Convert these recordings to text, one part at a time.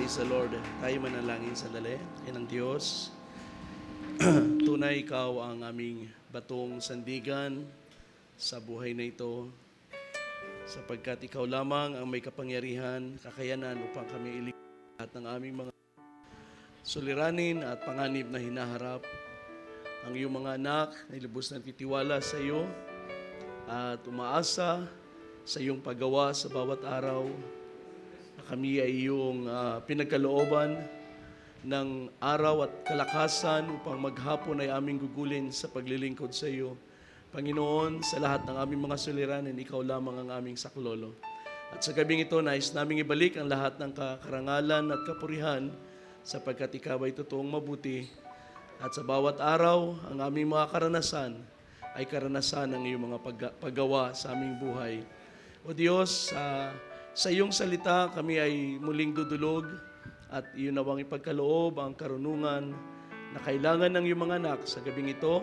Praise the Lord. Tayo manalangin sa dali. Inang Diyos, tunay ikaw ang aming batong sandigan sa buhay na ito sapagkat ikaw lamang ang may kapangyarihan, kakayanan upang kami iligtas at ng aming mga suliranin at panganib na hinaharap ang iyong mga anak na ilubos ng titiwala sa iyo at umaasa sa iyong paggawa sa bawat araw kami ay iyong uh, ah, pinagkalooban ng araw at kalakasan upang maghapon ay aming gugulin sa paglilingkod sa iyo. Panginoon, sa lahat ng aming mga suliranin, ikaw lamang ang aming saklolo. At sa gabing ito, nais naming ibalik ang lahat ng karangalan at kapurihan sapagkat ikaw ay totoong mabuti. At sa bawat araw, ang aming mga karanasan ay karanasan ng iyong mga pag- paggawa sa aming buhay. O Diyos, uh, sa iyong salita, kami ay muling dudulog at iyon nawang ipagkaloob ang karunungan na kailangan ng iyong mga anak sa gabing ito.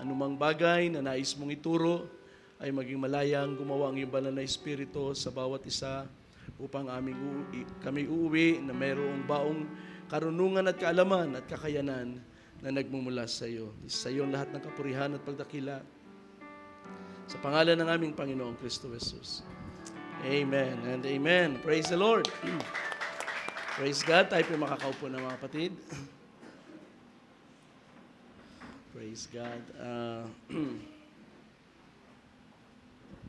Anumang bagay na nais mong ituro ay maging malayang gumawa ang iyong banal na espiritu sa bawat isa upang aming uuwi, kami uuwi na mayroong baong karunungan at kaalaman at kakayanan na nagmumula sa iyo. Sa iyo lahat ng kapurihan at pagdakila. Sa pangalan ng aming Panginoong Kristo Jesus. Amen and amen. Praise the Lord. Praise God. Tayo po makakaupo na mga kapatid. Praise God. Uh,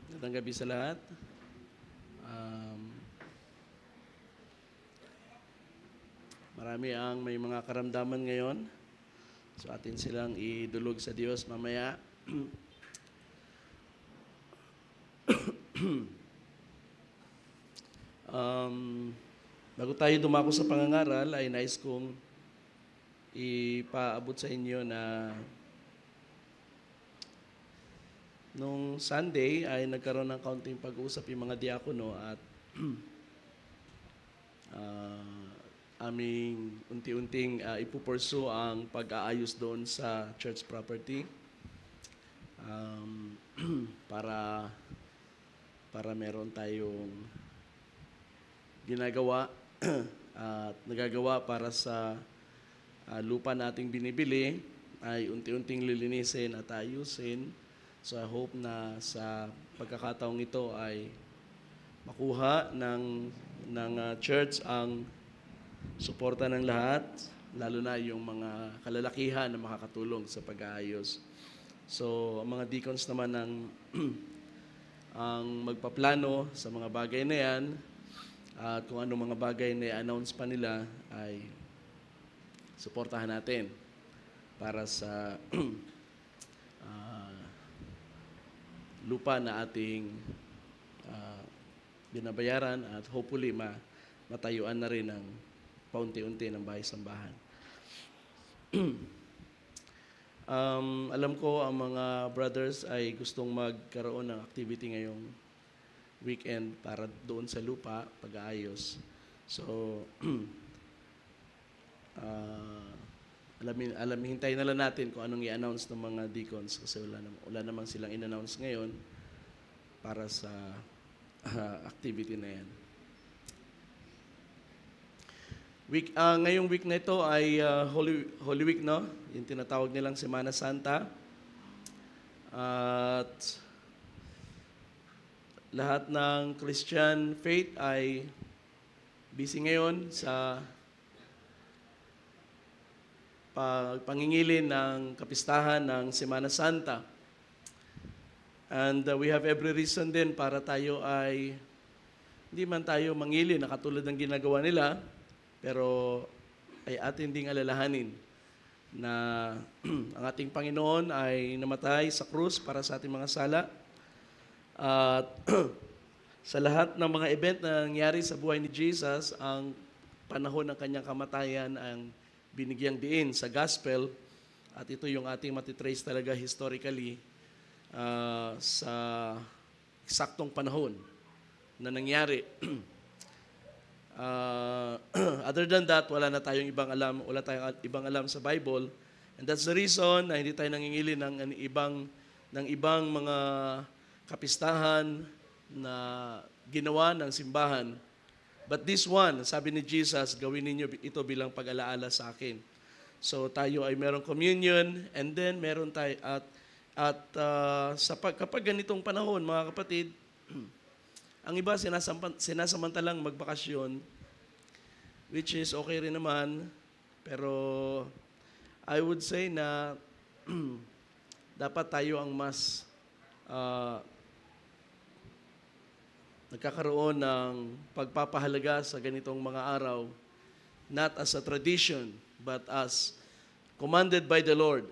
Magandang gabi sa lahat. Um, marami ang may mga karamdaman ngayon. So atin silang idulog sa Diyos mamaya. Um, bago tayo dumako sa pangangaral, ay nais kong ipaabot sa inyo na nung Sunday ay nagkaroon ng kaunting pag-uusap yung mga diakono at uh, aming unti-unting uh, ah, ipupursu ang pag-aayos doon sa church property um, para para meron tayong ginagawa at nagagawa para sa uh, lupa nating binibili ay unti-unting lilinisin at ayusin. So I hope na sa pagkakataong ito ay makuha ng, ng uh, church ang suporta ng lahat, lalo na yung mga kalalakihan na makakatulong sa pag-aayos. So, ang mga deacons naman ang, ang magpaplano sa mga bagay na yan, at kung ano mga bagay na i-announce pa nila ay suportahan natin para sa uh, lupa na ating uh, binabayaran at hopefully ma matayuan na rin ng paunti-unti ng bahay-sambahan. um, alam ko ang mga brothers ay gustong magkaroon ng activity ngayong weekend para doon sa lupa, pag-aayos. So, uh, alamin, alamin, hintayin na lang natin kung anong i-announce ng mga deacons kasi wala, nam- wala namang silang in-announce ngayon para sa uh, activity na yan. Week, uh, ngayong week na ito ay uh, Holy, Holy Week, no? Yung tinatawag nilang Semana Santa. At lahat ng Christian faith ay busy ngayon sa pagpangingilin ng kapistahan ng Semana Santa. And uh, we have every reason din para tayo ay hindi man tayo mangilin na katulad ng ginagawa nila, pero ay atin ding alalahanin na ang ating Panginoon ay namatay sa krus para sa ating mga sala at sa lahat ng mga event na nangyari sa buhay ni Jesus, ang panahon ng kanyang kamatayan ang binigyang diin sa gospel. At ito yung ating matitrace talaga historically uh, sa eksaktong panahon na nangyari. uh, other than that, wala na tayong ibang alam, wala tayong ibang alam sa Bible. And that's the reason na hindi tayo nangingili ng, ng ibang ng ibang mga kapistahan na ginawa ng simbahan. But this one, sabi ni Jesus, gawin ninyo ito bilang pag-alaala sa akin. So tayo ay merong communion and then meron tayo at at uh, sa pag, kapag ganitong panahon mga kapatid, ang iba sinasampan, sinasamantalang magbakasyon which is okay rin naman pero I would say na dapat tayo ang mas uh, nagkakaroon ng pagpapahalaga sa ganitong mga araw, not as a tradition, but as commanded by the Lord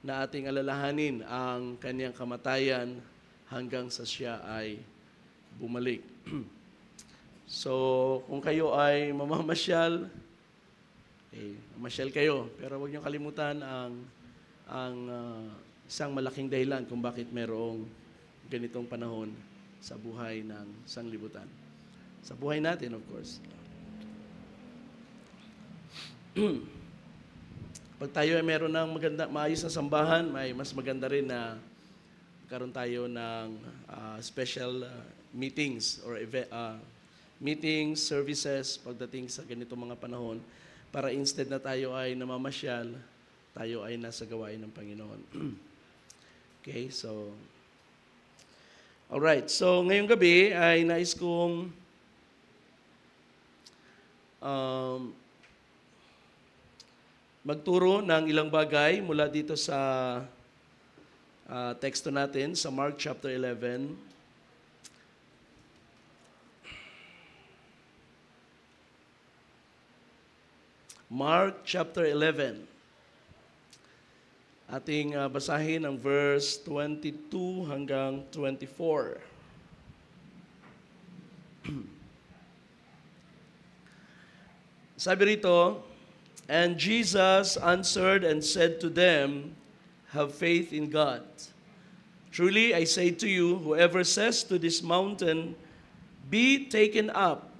na ating alalahanin ang kanyang kamatayan hanggang sa siya ay bumalik. so, kung kayo ay mamamasyal, eh, masyal kayo. Pero huwag niyo kalimutan ang, ang uh, isang malaking dahilan kung bakit merong ganitong panahon sa buhay ng sanglibutan. Sa buhay natin, of course. Pag tayo ay meron ng maganda, maayos na sambahan, may mas maganda rin na karon tayo ng uh, special uh, meetings or event, uh, ah, meetings, services pagdating sa ganito mga panahon para instead na tayo ay namamasyal, tayo ay nasa gawain ng Panginoon. okay, so All right. so ngayong gabi ay nais kong um, magturo ng ilang bagay mula dito sa uh, teksto natin sa Mark chapter 11. Mark chapter 11 ating uh, basahin ang verse 22 hanggang 24. Sabi rito, And Jesus answered and said to them, Have faith in God. Truly I say to you, whoever says to this mountain, Be taken up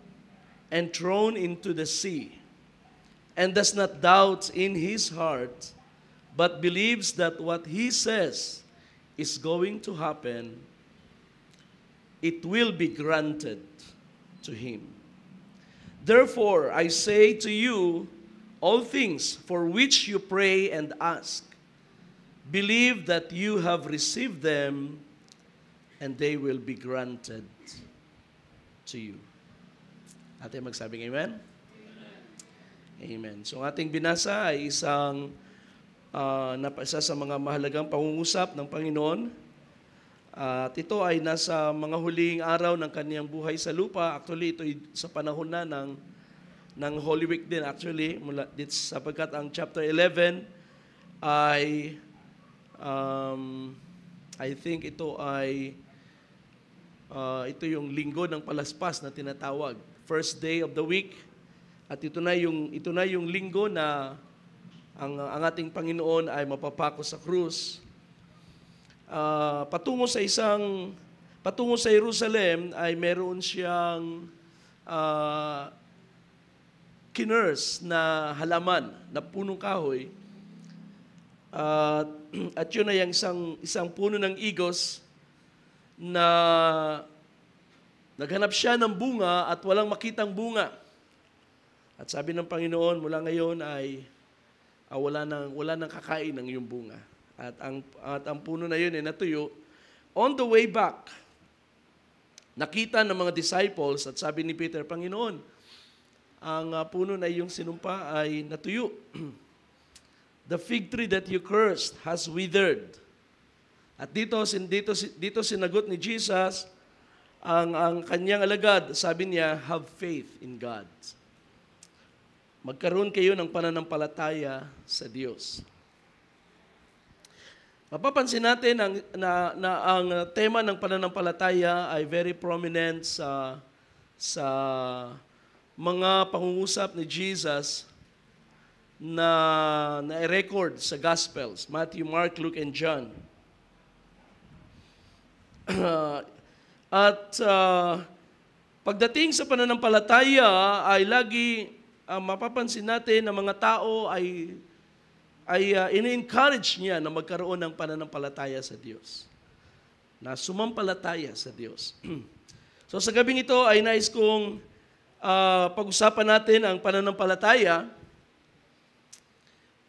and thrown into the sea, and does not doubt in his heart, but believes that what he says is going to happen, it will be granted to him. Therefore, I say to you, all things for which you pray and ask, believe that you have received them, and they will be granted to you. Ating magsabing amen? Amen. amen. So, ating binasa ay isang uh, ah, napasa sa mga mahalagang pangungusap ng Panginoon. at ito ay nasa mga huling araw ng kaniyang buhay sa lupa. Actually, ito ay sa panahon na ng, ng Holy Week din actually, mula, dito, sapagkat ang chapter 11 ay, um, I think ito ay, uh, ito yung linggo ng palaspas na tinatawag. First day of the week. At ito na yung, ito na yung linggo na ang, ang ating Panginoon ay mapapako sa krus. Uh, patungo sa isang patungo sa Jerusalem ay meron siyang uh, ah, kiners na halaman na punong kahoy. Uh, at yun ay isang, isang puno ng igos na naghanap siya ng bunga at walang makitang bunga. At sabi ng Panginoon, mula ngayon ay uh, wala nang wala nang kakain ng iyong bunga. At ang at ang puno na yun ay natuyo. On the way back, nakita ng mga disciples at sabi ni Peter, Panginoon, ang uh, puno na iyong sinumpa ay natuyo. The fig tree that you cursed has withered. At dito, sin dito, dito sinagot ni Jesus ang, ang kanyang alagad. Sabi niya, have faith in God. Magkaroon kayo ng pananampalataya sa Diyos. Mapapansin natin ang, na, na ang tema ng pananampalataya ay very prominent sa sa mga pangungusap ni Jesus na na-record sa Gospels, Matthew, Mark, Luke, and John. At uh, pagdating sa pananampalataya ay lagi uh, mapapansin natin na mga tao ay ay uh, ini-encourage niya na magkaroon ng pananampalataya sa Diyos. Na sumampalataya sa Diyos. so sa gabing ito ay nais kong uh, pag-usapan natin ang pananampalataya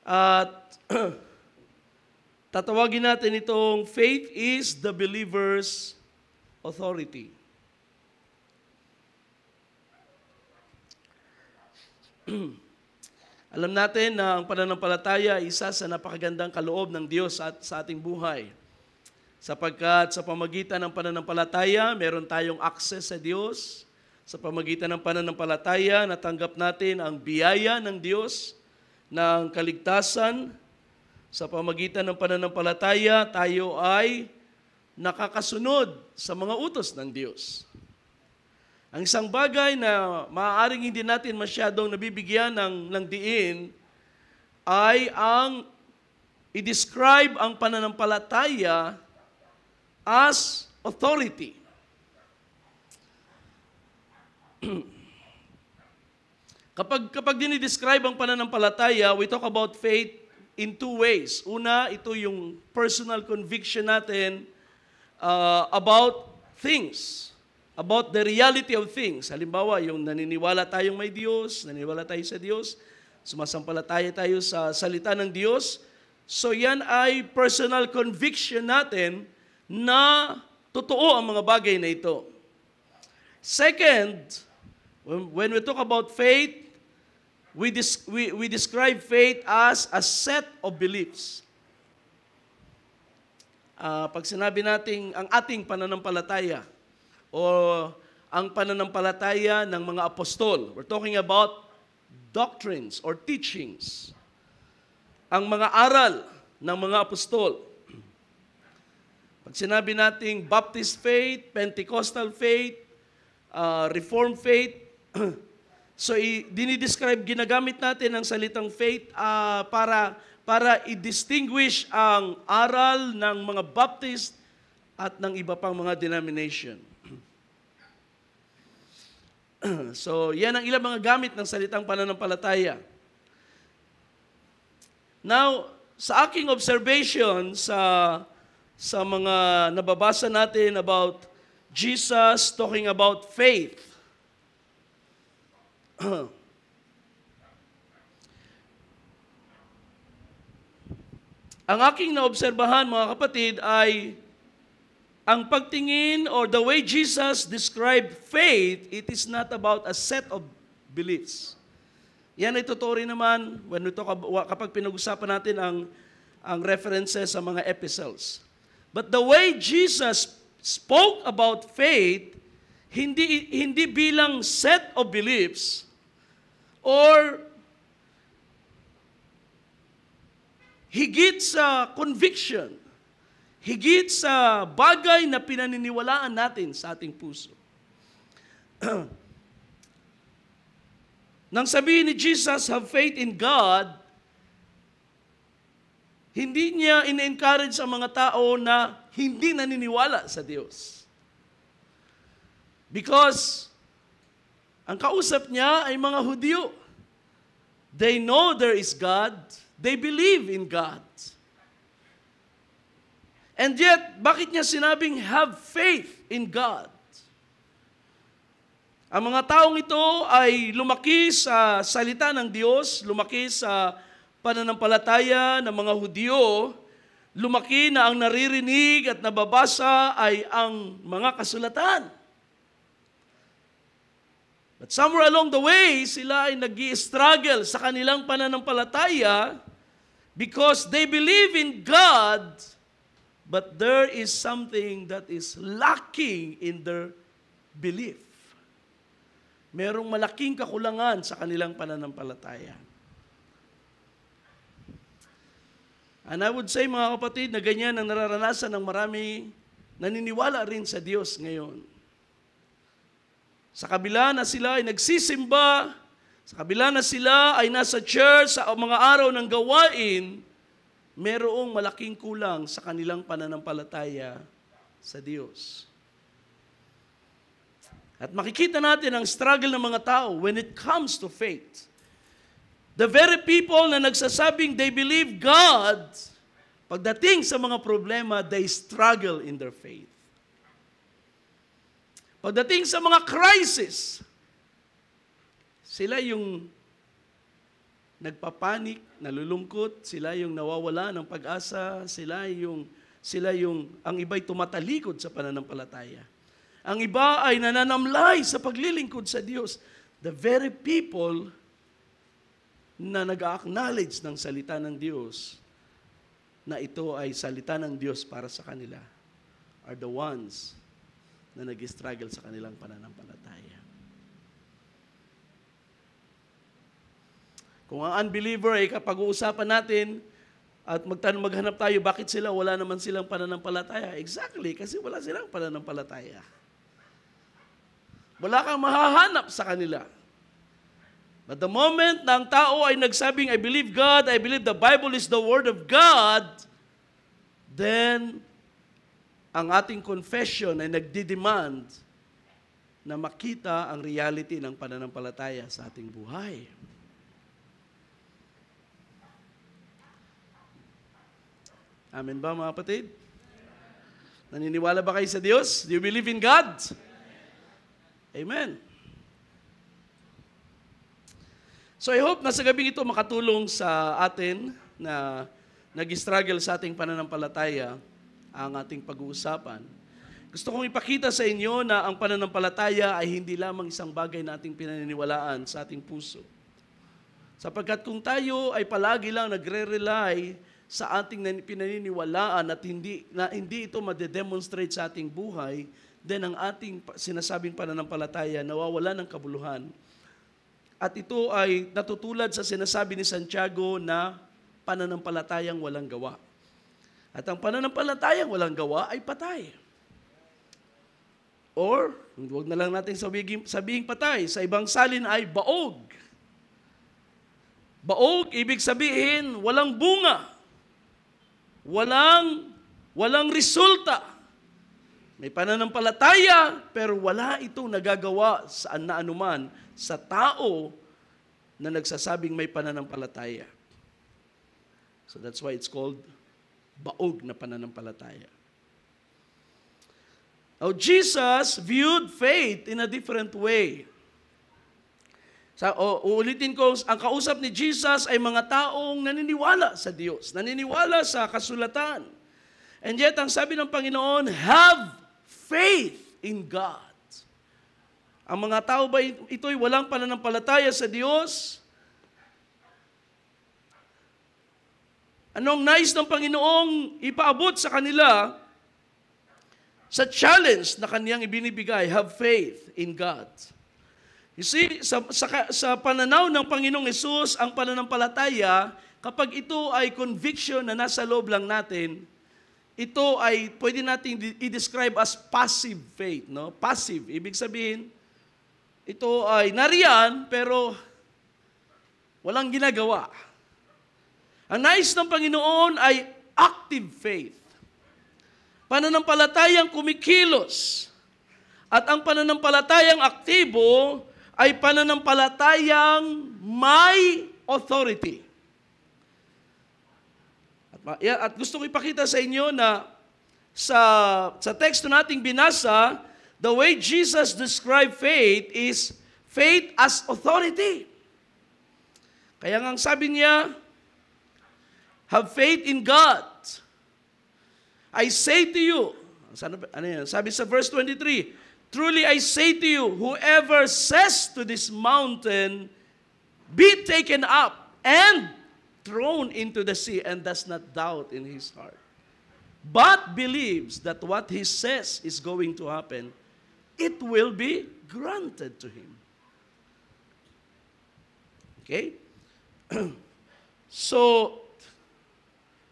at tatawagin natin itong faith is the believer's authority. Alam natin na ang pananampalataya ay isa sa napakagandang kaloob ng Diyos at sa ating buhay. Sapagkat sa pamagitan ng pananampalataya, meron tayong access sa Diyos. Sa pamagitan ng pananampalataya, natanggap natin ang biyaya ng Diyos ng kaligtasan. Sa pamagitan ng pananampalataya, tayo ay nakakasunod sa mga utos ng Diyos. Ang isang bagay na maaaring hindi natin masyadong nabibigyan ng, ng diin ay ang i-describe ang pananampalataya as authority. kapag kapag dinidescribe ang pananampalataya, we talk about faith in two ways. Una, ito yung personal conviction natin uh, about things about the reality of things. Halimbawa, yung naniniwala tayong may Diyos, naniniwala tayo sa Diyos, sumasampalataya tayo sa salita ng Diyos. So yan ay personal conviction natin na totoo ang mga bagay na ito. Second, when we talk about faith, we, dis- we, we describe faith as a set of beliefs. Uh, pag sinabi natin ang ating pananampalataya, o ang pananampalataya ng mga apostol. We're talking about doctrines or teachings. Ang mga aral ng mga apostol. Pag sinabi nating Baptist faith, Pentecostal faith, uh, Reformed faith, so i- dinidescribe, ginagamit natin ang salitang faith uh, para para i-distinguish ang aral ng mga Baptist at ng iba pang mga denomination. so, yan ang ilang mga gamit ng salitang pananampalataya. Now, sa aking observation sa sa mga nababasa natin about Jesus talking about faith. ang aking naobserbahan mga kapatid ay ang pagtingin or the way Jesus described faith, it is not about a set of beliefs. Yan ay totoo rin naman when we talk about, kapag pinag-usapan natin ang, ang references sa mga epistles. But the way Jesus spoke about faith, hindi, hindi bilang set of beliefs or higit sa conviction higit sa bagay na pinaniniwalaan natin sa ating puso. Nang sabihin ni Jesus, have faith in God, hindi niya in-encourage ang mga tao na hindi naniniwala sa Diyos. Because ang kausap niya ay mga Hudyo. They know there is God. They believe in God. And yet, bakit niya sinabing have faith in God? Ang mga taong ito ay lumaki sa salita ng Diyos, lumaki sa pananampalataya ng mga Hudyo, lumaki na ang naririnig at nababasa ay ang mga kasulatan. But somewhere along the way, sila ay nag struggle sa kanilang pananampalataya because they believe in God, But there is something that is lacking in their belief. Merong malaking kakulangan sa kanilang pananampalataya. And I would say mga kapatid na ganyan ang nararanasan ng marami naniniwala rin sa Diyos ngayon. Sa kabila na sila ay nagsisimba, sa kabila na sila ay nasa church sa mga araw ng gawain, merong malaking kulang sa kanilang pananampalataya sa Diyos. At makikita natin ang struggle ng mga tao when it comes to faith. The very people na nagsasabing they believe God, pagdating sa mga problema, they struggle in their faith. Pagdating sa mga crisis, sila yung nagpapanik, nalulungkot, sila yung nawawala ng pag-asa, sila yung sila yung ang iba'y tumatalikod sa pananampalataya. Ang iba ay nananamlay sa paglilingkod sa Diyos. The very people na nag-acknowledge ng salita ng Diyos na ito ay salita ng Diyos para sa kanila are the ones na nag-struggle sa kanilang pananampalataya. Kung ang unbeliever ay kapag-uusapan natin at magtanong maghanap tayo, bakit sila wala naman silang pananampalataya? Exactly, kasi wala silang pananampalataya. Wala kang mahahanap sa kanila. But the moment na ang tao ay nagsabing, I believe God, I believe the Bible is the Word of God, then ang ating confession ay nagdi-demand na makita ang reality ng pananampalataya sa ating buhay. Amen ba mga kapatid? Naniniwala ba kayo sa Diyos? Do you believe in God? Amen. So I hope na sa gabi ito makatulong sa atin na nag-struggle sa ating pananampalataya ang ating pag-uusapan. Gusto kong ipakita sa inyo na ang pananampalataya ay hindi lamang isang bagay na ating pinaniniwalaan sa ating puso. Sapagkat kung tayo ay palagi lang nagre-rely sa ating pinaniniwalaan at hindi, na hindi ito madedemonstrate sa ating buhay, then ang ating sinasabing pananampalataya nawawala ng kabuluhan. At ito ay natutulad sa sinasabi ni Santiago na pananampalatayang walang gawa. At ang pananampalatayang walang gawa ay patay. Or, huwag na lang natin sabihin, sabihin patay, sa ibang salin ay baog. Baog, ibig sabihin, walang bunga. Walang, walang resulta. May pananampalataya, pero wala itong nagagawa sa anuman sa tao na nagsasabing may pananampalataya. So that's why it's called baog na pananampalataya. Now, Jesus viewed faith in a different way. Sa, o, uulitin ko, ang kausap ni Jesus ay mga taong naniniwala sa Diyos, naniniwala sa kasulatan. And yet, ang sabi ng Panginoon, have faith in God. Ang mga tao ba ito'y walang pananampalataya sa Diyos? Anong nais ng Panginoong ipaabot sa kanila sa challenge na kaniyang ibinibigay, have faith in God. You see, sa, sa, sa pananaw ng Panginoong Isus, ang pananampalataya, kapag ito ay conviction na nasa loob lang natin, ito ay pwede nating i-describe as passive faith. No? Passive, ibig sabihin, ito ay nariyan pero walang ginagawa. Ang nais ng Panginoon ay active faith. Pananampalatayang kumikilos. At ang pananampalatayang aktibo ay pananampalatayang may authority. At, at gusto ko ipakita sa inyo na sa, sa teksto nating binasa, the way Jesus described faith is faith as authority. Kaya nga sabi niya, have faith in God. I say to you, ano sabi sa verse 23, Truly I say to you, whoever says to this mountain, be taken up and thrown into the sea, and does not doubt in his heart, but believes that what he says is going to happen, it will be granted to him. Okay? so,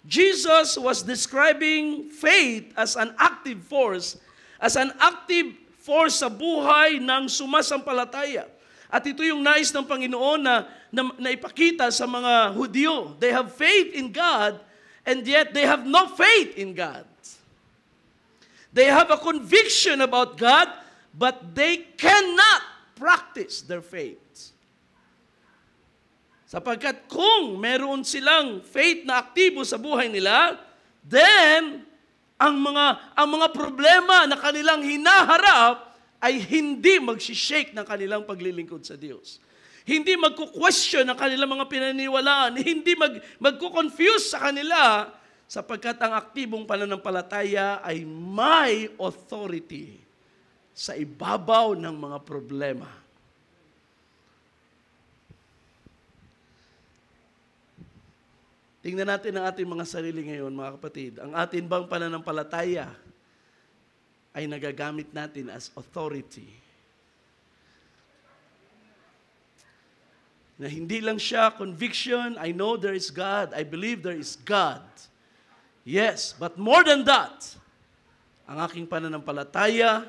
Jesus was describing faith as an active force, as an active force sa buhay ng sumasampalataya. At ito yung nais ng Panginoon na, na, na ipakita sa mga Hudyo. They have faith in God, and yet they have no faith in God. They have a conviction about God, but they cannot practice their faith. Sapagkat kung meron silang faith na aktibo sa buhay nila, then ang mga, ang mga problema na kanilang hinaharap ay hindi magsishake ng kanilang paglilingkod sa Diyos. Hindi magko-question ng kanilang mga pinaniniwalaan, Hindi mag, magko-confuse sa kanila sapagkat ang aktibong pananampalataya ay may authority sa ibabaw ng mga problema. Tingnan natin ang ating mga sarili ngayon, mga kapatid. Ang atin bang pananampalataya ay nagagamit natin as authority. Na hindi lang siya conviction, I know there is God, I believe there is God. Yes, but more than that, ang aking pananampalataya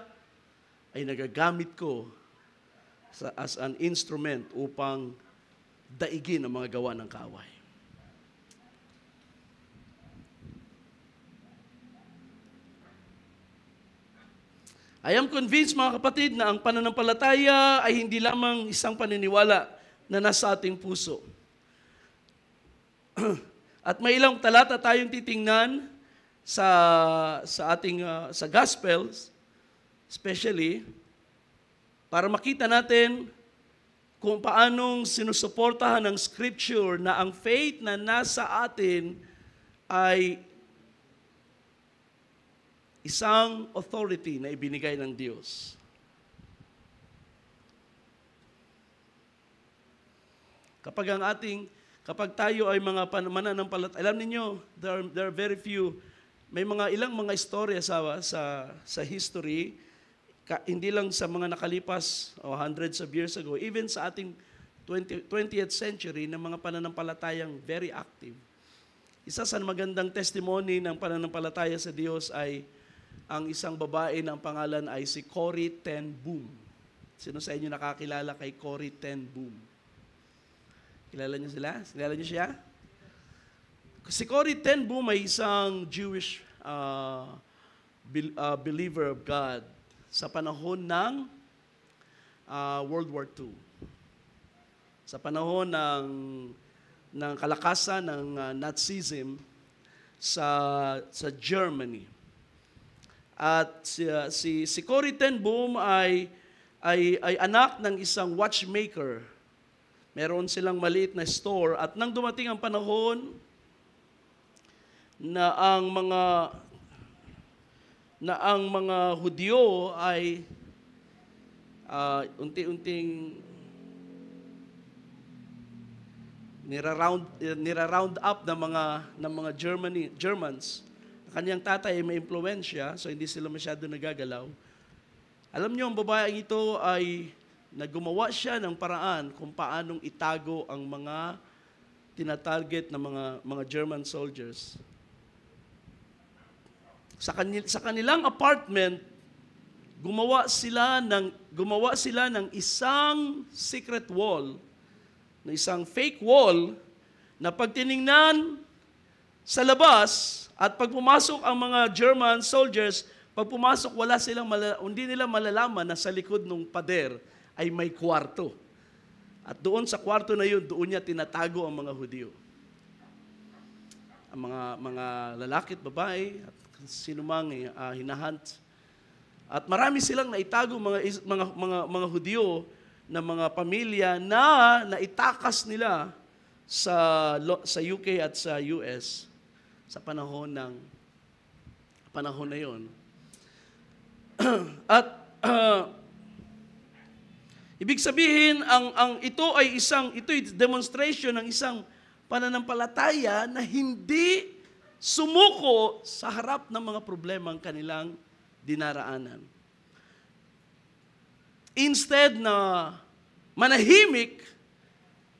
ay nagagamit ko sa, as an instrument upang daigin ang mga gawa ng kaway. I am convinced mga kapatid na ang pananampalataya ay hindi lamang isang paniniwala na nasa ating puso. At may ilang talata tayong titingnan sa sa ating uh, sa gospels especially para makita natin kung paanong sinusuportahan ng scripture na ang faith na nasa atin ay Isang authority na ibinigay ng Diyos. Kapag ang ating, kapag tayo ay mga mananampalataya, alam niyo there are, there are very few, may mga ilang mga istorya sa, sa, sa history, ka, hindi lang sa mga nakalipas o oh, hundreds of years ago, even sa ating 20, 20th century na mga pananampalatayang very active. Isa sa magandang testimony ng pananampalataya sa Diyos ay ang isang babae ng pangalan ay si Cory Ten Boom. Sino sa inyo nakakilala kay Cory Ten Boom? Kilala niyo sila? Kilala niyo siya? Si Cory Ten Boom ay isang Jewish uh, uh, believer of God sa panahon ng uh, World War II. Sa panahon ng ng kalakasan ng uh, Nazism sa sa Germany. At si, uh, si, si Cory Ten Boom ay, ay, ay anak ng isang watchmaker. Meron silang maliit na store. At nang dumating ang panahon na ang mga na ang mga Hudyo ay uh, unti-unting nira-round nira-round up ng mga ng mga Germany Germans kanyang tatay ay may impluensya, so hindi sila masyado nagagalaw. Alam niyo, ang babaeng ito ay nagumawa siya ng paraan kung paanong itago ang mga tinatarget ng mga, mga German soldiers. Sa, kanil, sa kanilang apartment, gumawa sila ng gumawa sila ng isang secret wall, na isang fake wall na pagtiningnan sa labas, at pag pumasok ang mga German soldiers, pag pumasok, wala silang malala, hindi nila malalaman na sa likod ng pader ay may kwarto. At doon sa kwarto na yun, doon niya tinatago ang mga Hudyo. Ang mga, mga lalaki at babae, at sinumang uh, ah, hinahunt. At marami silang naitago mga, mga, mga, mga Hudyo na mga pamilya na naitakas nila sa, sa UK at sa US sa panahon ng panahon na yon. At uh, ibig sabihin ang ang ito ay isang ito ay demonstration ng isang pananampalataya na hindi sumuko sa harap ng mga problema ang kanilang dinaraanan. Instead na manahimik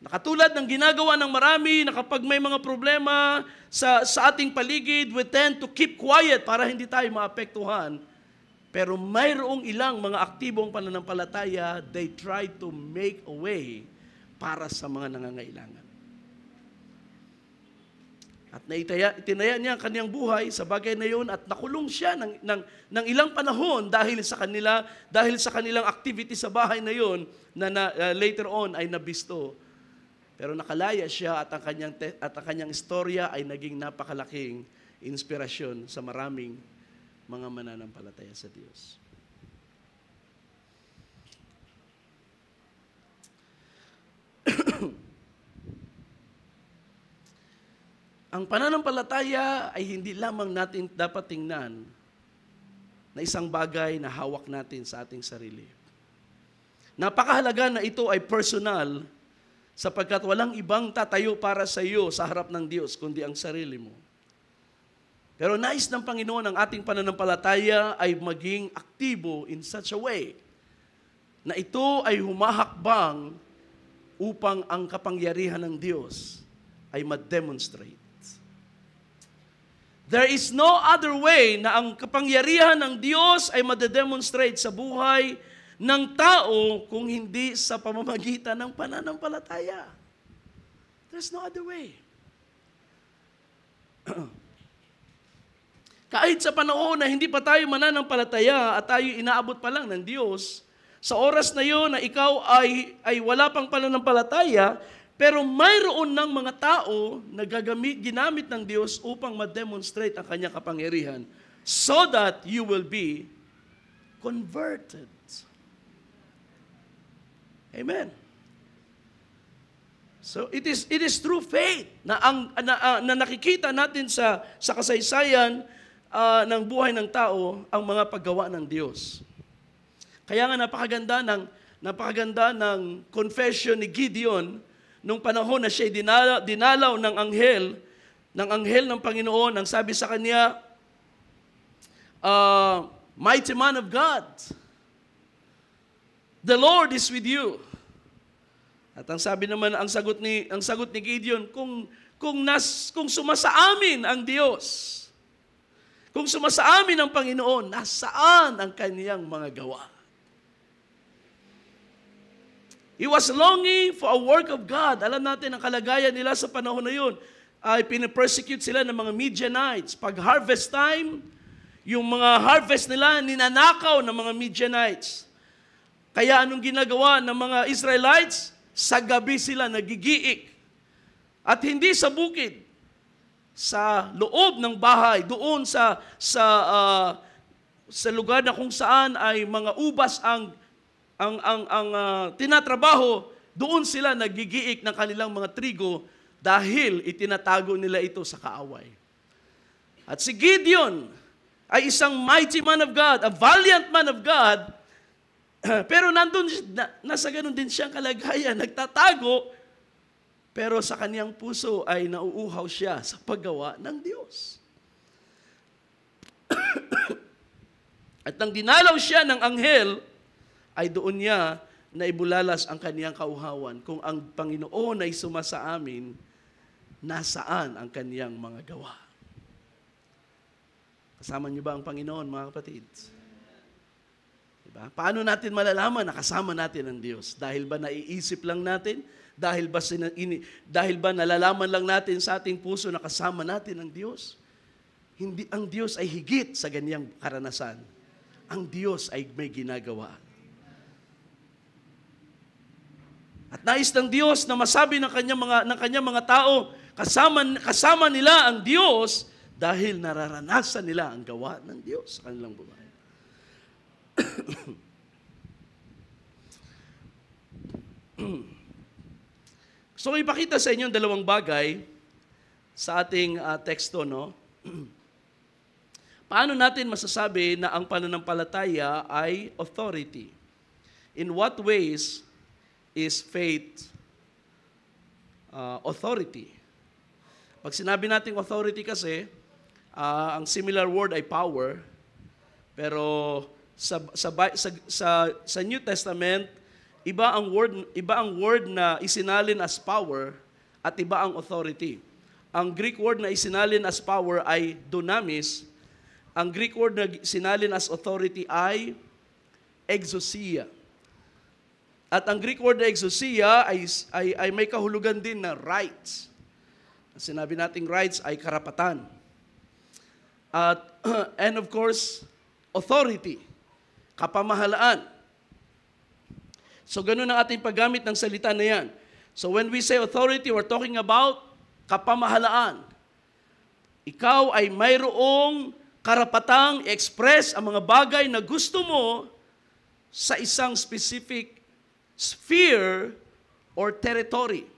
Nakatulad ng ginagawa ng marami na kapag may mga problema sa, sa ating paligid, we tend to keep quiet para hindi tayo maapektuhan. Pero mayroong ilang mga aktibong pananampalataya, they try to make a way para sa mga nangangailangan. At naitaya, itinaya niya ang kanyang buhay sa bagay na yun at nakulong siya ng, ng, ng ilang panahon dahil sa kanila dahil sa kanilang activity sa bahay na yun na, na uh, later on ay nabisto pero nakalaya siya at ang kanyang, te- at ang kanyang istorya ay naging napakalaking inspirasyon sa maraming mga mananampalataya sa Diyos. ang pananampalataya ay hindi lamang natin dapat tingnan na isang bagay na hawak natin sa ating sarili. Napakahalaga na ito ay personal sapagkat walang ibang tatayo para sa iyo sa harap ng Diyos, kundi ang sarili mo. Pero nais ng Panginoon ang ating pananampalataya ay maging aktibo in such a way na ito ay humahakbang upang ang kapangyarihan ng Diyos ay ma-demonstrate. There is no other way na ang kapangyarihan ng Diyos ay ma-demonstrate sa buhay ng tao kung hindi sa pamamagitan ng pananampalataya. There's no other way. Kahit sa panahon na hindi pa tayo mananampalataya at tayo inaabot pa lang ng Diyos, sa oras na yon na ikaw ay, ay wala pang pananampalataya, pero mayroon ng mga tao na gagamit, ginamit ng Diyos upang ma-demonstrate ang kanyang kapangyarihan so that you will be converted. Amen. So it is it is true faith na ang na, uh, na nakikita natin sa sa kasaysayan uh, ng buhay ng tao ang mga paggawa ng Diyos. Kaya nga napakaganda ng napakaganda ng confession ni Gideon nung panahon na siya dinala, dinalaw ng anghel ng anghel ng Panginoon ang sabi sa kanya uh, mighty man of God The Lord is with you. At ang sabi naman ang sagot ni ang sagot ni Gideon, kung kung nas kung sumasa amin ang Diyos. Kung sumasa amin ang Panginoon, nasaan ang kaniyang mga gawa? He was longing for a work of God. Alam natin ang kalagayan nila sa panahon na yun ay ah, pinapersecute sila ng mga Midianites. Pag harvest time, yung mga harvest nila ninanakaw ng mga Midianites. Kaya anong ginagawa ng mga Israelites? Sa gabi sila nagigiik. At hindi sa bukid, sa loob ng bahay, doon sa sa uh, sa lugar na kung saan ay mga ubas ang ang ang, ang uh, tinatrabaho, doon sila nagigiik ng kanilang mga trigo dahil itinatago nila ito sa kaaway. At si Gideon ay isang mighty man of God, a valiant man of God, pero nandun, na, nasa ganun din siyang kalagayan, nagtatago, pero sa kaniyang puso ay nauuhaw siya sa paggawa ng Diyos. At nang dinalaw siya ng anghel, ay doon niya na ibulalas ang kaniyang kauhawan kung ang Panginoon ay suma sa amin, nasaan ang kaniyang mga gawa. Kasama niyo ba ang Panginoon, mga kapatid? Diba? Paano natin malalaman na kasama natin ang Diyos? Dahil ba naiisip lang natin? Dahil ba, sina, dahil ba nalalaman lang natin sa ating puso na kasama natin ang Diyos? Hindi, ang Diyos ay higit sa ganyang karanasan. Ang Diyos ay may ginagawa. At nais ng Diyos na masabi ng kanyang mga, ng kanyang mga tao, kasama, kasama nila ang Diyos dahil nararanasan nila ang gawa ng Diyos sa kanilang buhay so ipakita sa inyo ang dalawang bagay sa ating uh, teksto, no? Paano natin masasabi na ang pananampalataya ay authority? In what ways is faith uh, authority? Pag sinabi nating authority kasi, uh, ang similar word ay power, pero sa sa sa, sa, New Testament, iba ang word iba ang word na isinalin as power at iba ang authority. Ang Greek word na isinalin as power ay dunamis. Ang Greek word na sinalin as authority ay exousia. At ang Greek word na exousia ay, ay, ay may kahulugan din na rights. Sinabi nating rights ay karapatan. At, and of course, authority kapamahalaan. So ganun ang ating paggamit ng salita na yan. So when we say authority, we're talking about kapamahalaan. Ikaw ay mayroong karapatang express ang mga bagay na gusto mo sa isang specific sphere or territory.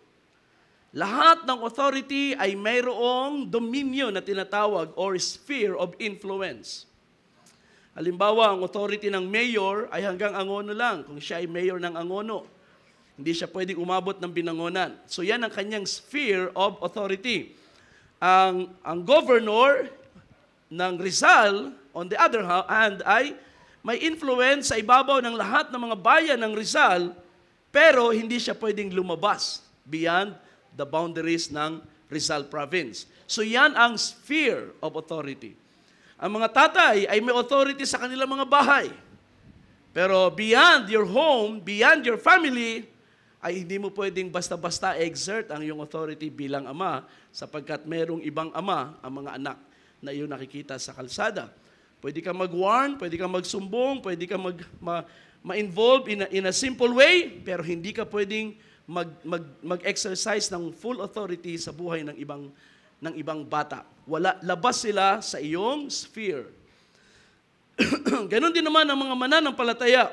Lahat ng authority ay mayroong dominion na tinatawag or sphere of influence. Halimbawa, ang authority ng mayor ay hanggang Angono lang, kung siya ay mayor ng Angono. Hindi siya pwedeng umabot ng binangonan. So yan ang kanyang sphere of authority. Ang, ang governor ng Rizal, on the other hand, ay may influence sa ibabaw ng lahat ng mga bayan ng Rizal, pero hindi siya pwedeng lumabas beyond the boundaries ng Rizal province. So yan ang sphere of authority. Ang mga tatay ay may authority sa kanilang mga bahay. Pero beyond your home, beyond your family, ay hindi mo pwedeng basta-basta exert ang iyong authority bilang ama sapagkat merong ibang ama ang mga anak na iyong nakikita sa kalsada. Pwede kang mag-warn, pwede kang magsumbong, pwede kang mag, ma, ma-involve in a, in a simple way, pero hindi ka pwedeng mag, mag, mag-exercise ng full authority sa buhay ng ibang ng ibang bata. Wala, labas sila sa iyong sphere. Ganon din naman ang mga mananampalataya.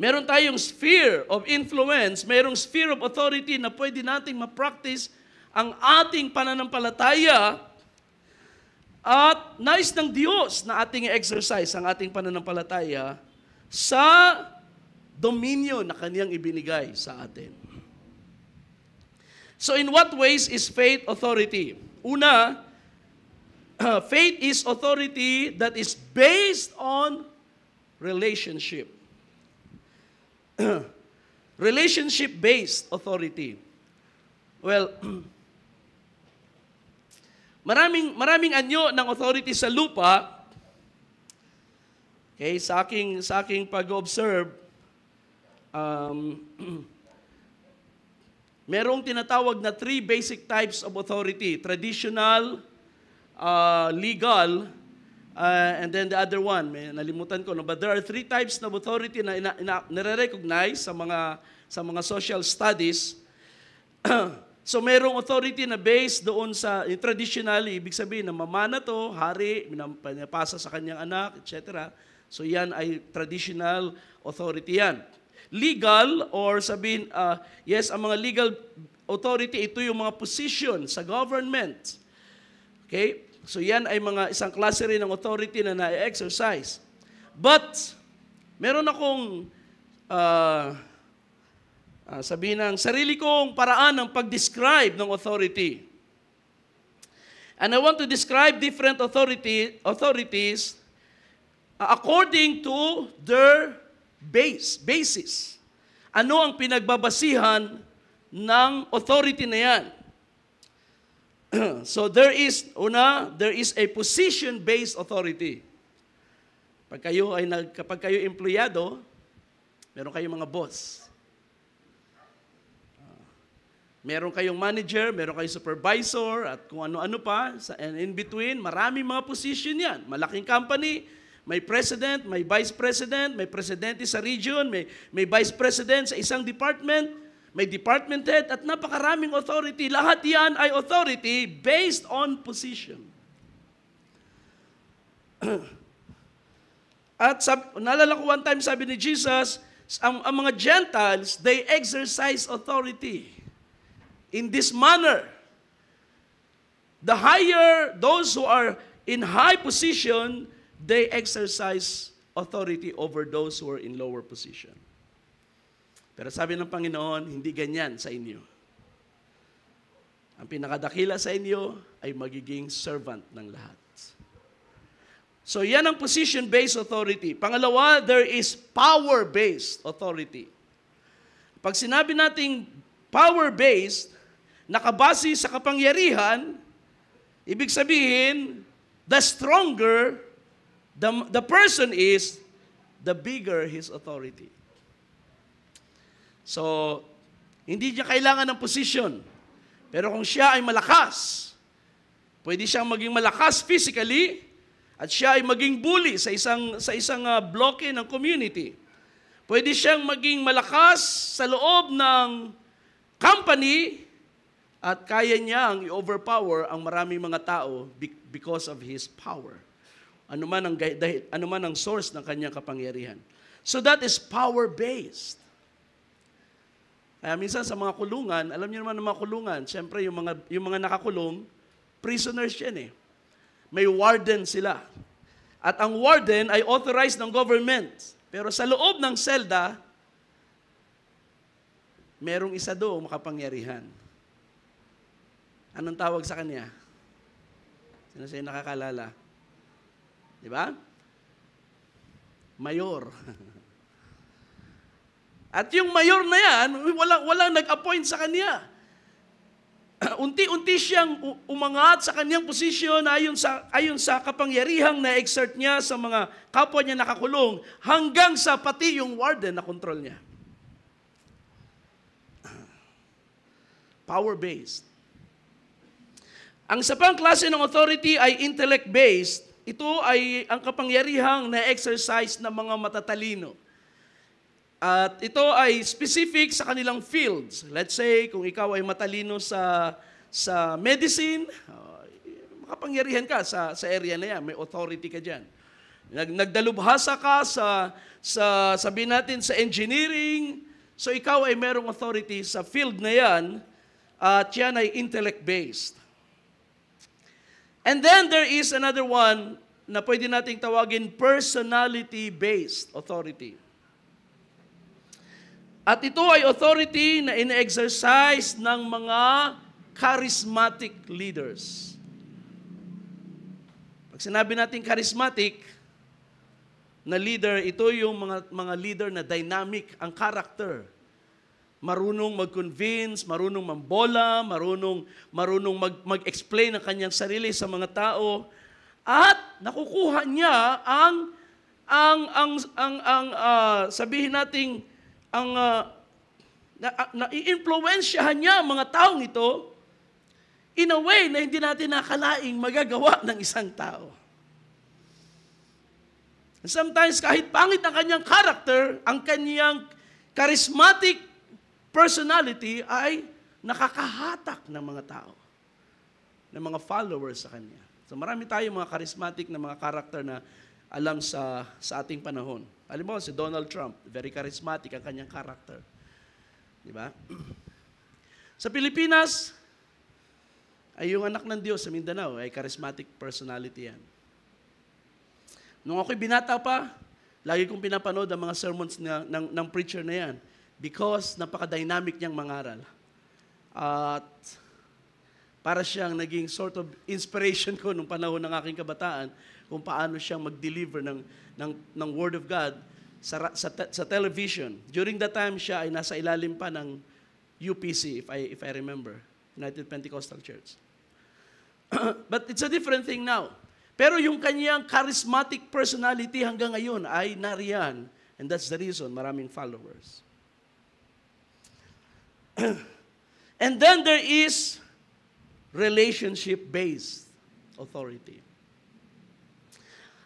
Meron tayong sphere of influence, merong sphere of authority na pwede nating ma-practice ang ating pananampalataya at nais ng Diyos na ating exercise ang ating pananampalataya sa dominion na Kanyang ibinigay sa atin. So in what ways is faith authority? Una, faith is authority that is based on relationship. Relationship-based authority. Well, maraming maraming anyo ng authority sa lupa. Okay, sa aking sa aking pag-observe um Merong tinatawag na three basic types of authority. Traditional, uh, legal, uh, and then the other one. May nalimutan ko. No? But there are three types of authority na ina- ina- nare-recognize sa mga, sa mga social studies. so merong authority na based doon sa traditional, ibig sabihin na mamana to, hari, pinapasa sa kanyang anak, etc. So yan ay traditional authority yan legal or sabihin, uh, yes, ang mga legal authority, ito yung mga position sa government. Okay? So yan ay mga isang klase rin ng authority na na-exercise. But, meron akong uh, uh, sabihin ng sarili kong paraan ng pag-describe ng authority. And I want to describe different authority, authorities according to their base, basis. Ano ang pinagbabasihan ng authority na yan? so there is, una, there is a position-based authority. Pag kayo ay nag, kapag kayo empleyado, meron kayong mga boss. Meron kayong manager, meron kayong supervisor, at kung ano-ano pa. And in between, marami mga position yan. Malaking company, may president, may vice president, may presidente sa region, may, may vice president sa isang department, may department head, at napakaraming authority. Lahat yan ay authority based on position. at sab- nalala ko one time sabi ni Jesus, ang, ang mga Gentiles, they exercise authority in this manner. The higher those who are in high position, they exercise authority over those who are in lower position. Pero sabi ng Panginoon, hindi ganyan sa inyo. Ang pinakadakila sa inyo ay magiging servant ng lahat. So yan ang position-based authority. Pangalawa, there is power-based authority. Pag sinabi nating power-based, nakabase sa kapangyarihan, ibig sabihin, the stronger The, the person is, the bigger his authority. So, hindi niya kailangan ng position. Pero kung siya ay malakas, pwede siyang maging malakas physically at siya ay maging bully sa isang, sa isang uh, bloke ng community. Pwede siyang maging malakas sa loob ng company at kaya niyang i-overpower ang maraming mga tao because of his power anuman ang, dahil, anuman ang source ng kanyang kapangyarihan. So that is power-based. Kaya minsan sa mga kulungan, alam niyo naman ng mga kulungan, siyempre yung mga, yung mga nakakulong, prisoners yan eh. May warden sila. At ang warden ay authorized ng government. Pero sa loob ng selda, merong isa doon makapangyarihan. Anong tawag sa kanya? Sino sa'yo nakakalala? Di ba? Mayor. At yung mayor na yan, walang, walang nag-appoint sa kanya. Unti-unti siyang umangat sa kanyang posisyon ayon sa, ayon sa kapangyarihang na-exert niya sa mga kapwa niya nakakulong hanggang sa pati yung warden na kontrol niya. Power-based. Ang sapang klase ng authority ay intellect-based ito ay ang kapangyarihang na-exercise ng mga matatalino. At ito ay specific sa kanilang fields. Let's say, kung ikaw ay matalino sa, sa medicine, oh, makapangyarihan ka sa, sa area na yan. May authority ka dyan. Nag, nagdalubhasa ka sa, sa, sabihin natin, sa engineering. So ikaw ay merong authority sa field na yan at yan ay intellect-based. And then there is another one na pwede nating tawagin personality-based authority. At ito ay authority na in-exercise ng mga charismatic leaders. Pag sinabi natin charismatic na leader, ito yung mga, mga leader na dynamic ang character marunong mag-convince, marunong mambola, marunong, marunong mag- mag-explain ng kanyang sarili sa mga tao. At nakukuha niya ang ang ang ang, ang uh, sabihin nating ang uh, na, na, ah, naiimpluwensyahan niya ang mga taong ito in a way na hindi natin nakalaing magagawa ng isang tao. sometimes kahit pangit ang kanyang character, ang kanyang charismatic personality ay nakakahatak ng mga tao, ng mga followers sa Kanya. So marami tayong mga charismatic na mga karakter na alam sa, sa ating panahon. Halimbawa si Donald Trump, very charismatic ang kanyang karakter. Di ba? sa Pilipinas, ay yung anak ng Diyos sa Mindanao, ay charismatic personality yan. Nung ako'y binata pa, lagi kong pinapanood ang mga sermons na, ng, ng preacher na yan because napaka-dynamic niyang mangaral. At para siyang naging sort of inspiration ko nung panahon ng aking kabataan kung paano siyang mag-deliver ng, ng, ng Word of God sa, sa, sa television. During that time, siya ay nasa ilalim pa ng UPC, if I, if I remember, United Pentecostal Church. But it's a different thing now. Pero yung kanyang charismatic personality hanggang ngayon ay nariyan. And that's the reason maraming followers. and then there is relationship-based authority.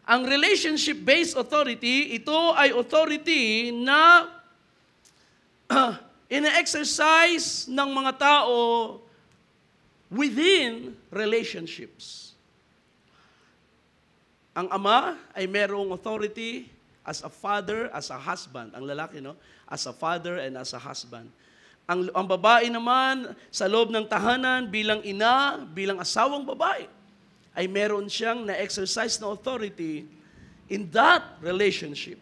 Ang relationship-based authority, ito ay authority na in exercise ng mga tao within relationships. Ang ama ay merong authority as a father, as a husband. Ang lalaki, no? As a father and as a husband. Ang, ang babae naman sa loob ng tahanan bilang ina, bilang asawang babae, ay meron siyang na-exercise na authority in that relationship.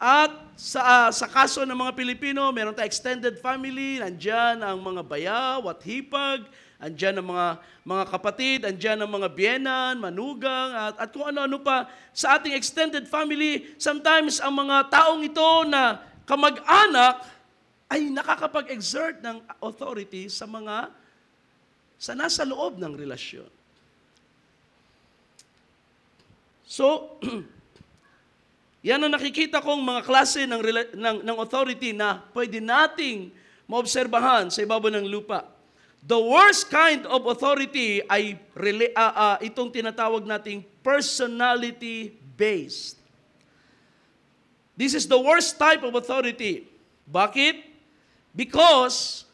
At sa, uh, sa kaso ng mga Pilipino, meron tayong extended family, nandyan ang mga bayaw at hipag, andyan ang mga, mga kapatid, andyan ang mga biyenan, manugang, at, at kung ano-ano pa sa ating extended family. Sometimes ang mga taong ito na kamag-anak, ay nakakapag-exert ng authority sa mga sa nasa loob ng relasyon. So, yan ang nakikita kong mga klase ng, ng, ng authority na pwede nating maobserbahan sa ibabaw ng lupa. The worst kind of authority ay rela- uh, uh, itong tinatawag nating personality-based. This is the worst type of authority. Bakit? Because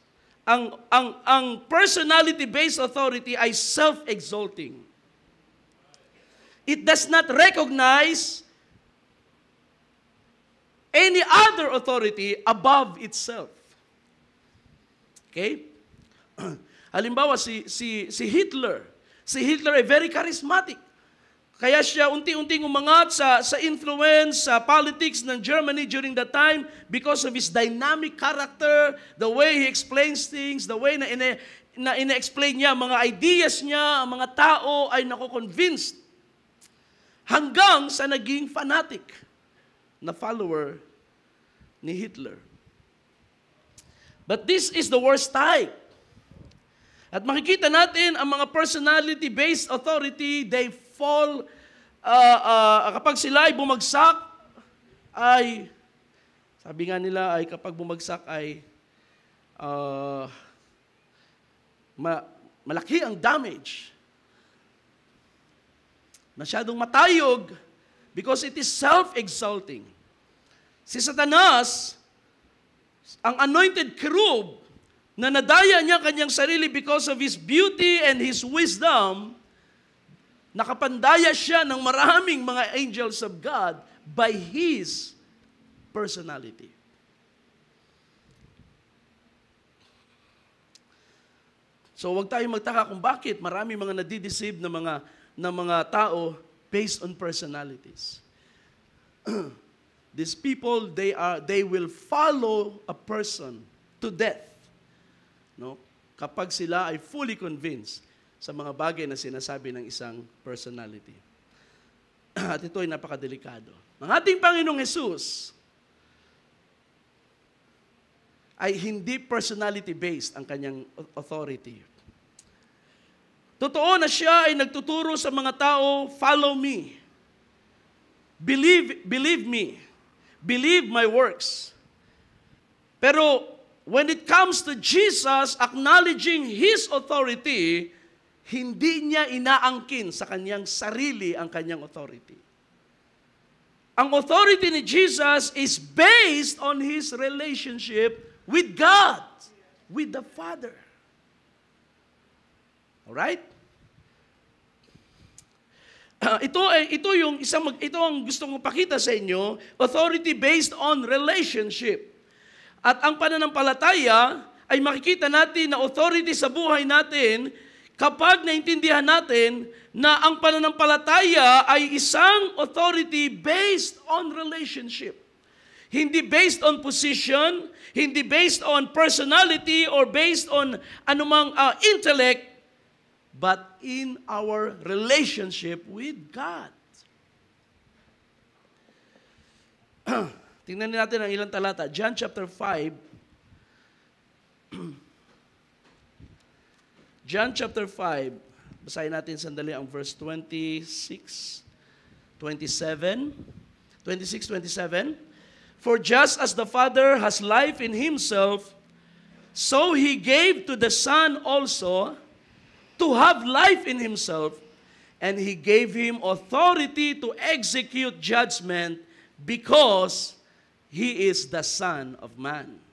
ang ang ang personality-based authority ay self-exalting. It does not recognize any other authority above itself. Okay? Halimbawa si si si Hitler. Si Hitler ay very charismatic. Kaya siya unti-unting umangat sa, sa influence sa politics ng Germany during that time because of his dynamic character, the way he explains things, the way na, ine, na ina-explain niya mga ideas niya, ang mga tao ay nako-convinced hanggang sa naging fanatic na follower ni Hitler. But this is the worst type. At makikita natin ang mga personality-based authority, they fall, uh, uh, kapag sila ay bumagsak, ay, sabi nga nila ay kapag bumagsak ay uh, ma- malaki ang damage. Masyadong matayog because it is self-exalting. Si Satanas, ang anointed cherub, na nadaya niya kanyang sarili because of his beauty and his wisdom, nakapandaya siya ng maraming mga angels of God by His personality. So wag tayong magtaka kung bakit marami mga nadideceive na mga na mga tao based on personalities. These people they are they will follow a person to death. No? Kapag sila ay fully convinced sa mga bagay na sinasabi ng isang personality. At ito ay napakadelikado. Ang ating Panginoong Jesus ay hindi personality-based ang kanyang authority. Totoo na siya ay nagtuturo sa mga tao, follow me. Believe, believe me. Believe my works. Pero when it comes to Jesus acknowledging His authority, hindi niya inaangkin sa kanyang sarili ang kanyang authority. Ang authority ni Jesus is based on his relationship with God, with the Father. Alright? Uh, ah, ito ay eh, ito yung isang mag, ito ang gusto kong pakita sa inyo, authority based on relationship. At ang pananampalataya ay makikita natin na authority sa buhay natin kapag naintindihan natin na ang pananampalataya ay isang authority based on relationship. Hindi based on position, hindi based on personality or based on anumang uh, intellect, but in our relationship with God. Tingnan natin ang ilang talata. John chapter 5, John chapter 5, basahin natin sandali ang verse 26, 27, 26, 27. For just as the Father has life in Himself, so He gave to the Son also to have life in Himself, and He gave Him authority to execute judgment because He is the Son of Man.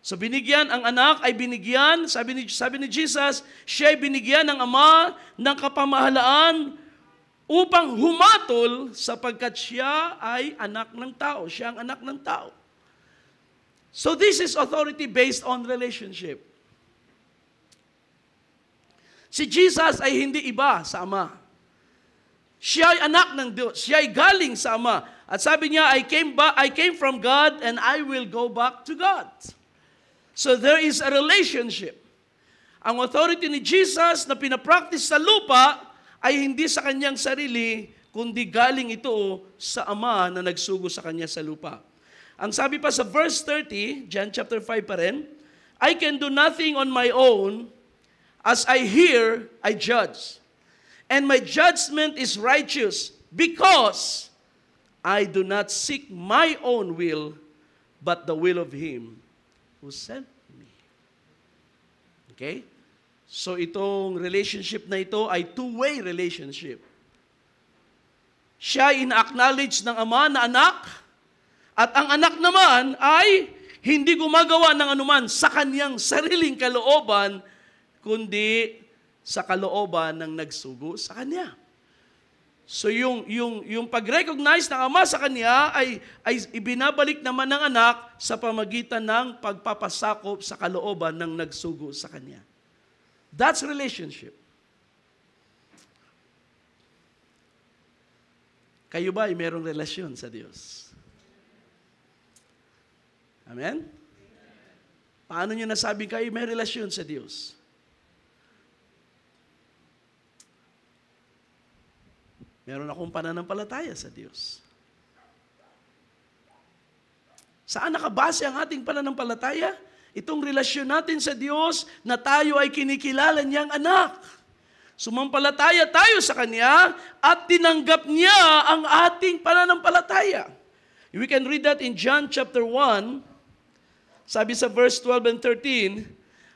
So binigyan ang anak ay binigyan, sabi ni, sabi ni Jesus, siya ay binigyan ng ama ng kapamahalaan upang humatol sapagkat siya ay anak ng tao. Siya ang anak ng tao. So this is authority based on relationship. Si Jesus ay hindi iba sa Ama. Siya ay anak ng Diyos. Siya ay galing sa Ama. At sabi niya, I came, ba- I came from God and I will go back to God. So there is a relationship. Ang authority ni Jesus na pinapractice sa lupa ay hindi sa kanyang sarili, kundi galing ito sa Ama na nagsugo sa kanya sa lupa. Ang sabi pa sa verse 30, John chapter 5 pa rin, I can do nothing on my own. As I hear, I judge. And my judgment is righteous because I do not seek my own will, but the will of Him who sent Okay? So itong relationship na ito ay two-way relationship. Siya in-acknowledge ng ama na anak at ang anak naman ay hindi gumagawa ng anuman sa kanyang sariling kalooban kundi sa kalooban ng nagsugo sa kanya. So yung, yung, yung pag-recognize ng ama sa kanya ay, ay ibinabalik naman ng anak sa pamagitan ng pagpapasakop sa kalooban ng nagsugo sa kanya. That's relationship. Kayo ba ay mayroong relasyon sa Diyos? Amen? Paano nyo nasabing kayo may relasyon sa Diyos? Meron akong pananampalataya sa Diyos. Saan nakabase ang ating pananampalataya? Itong relasyon natin sa Diyos na tayo ay kinikilala niyang anak. Sumampalataya tayo sa Kanya at tinanggap niya ang ating pananampalataya. We can read that in John chapter 1. Sabi sa verse 12 and 13,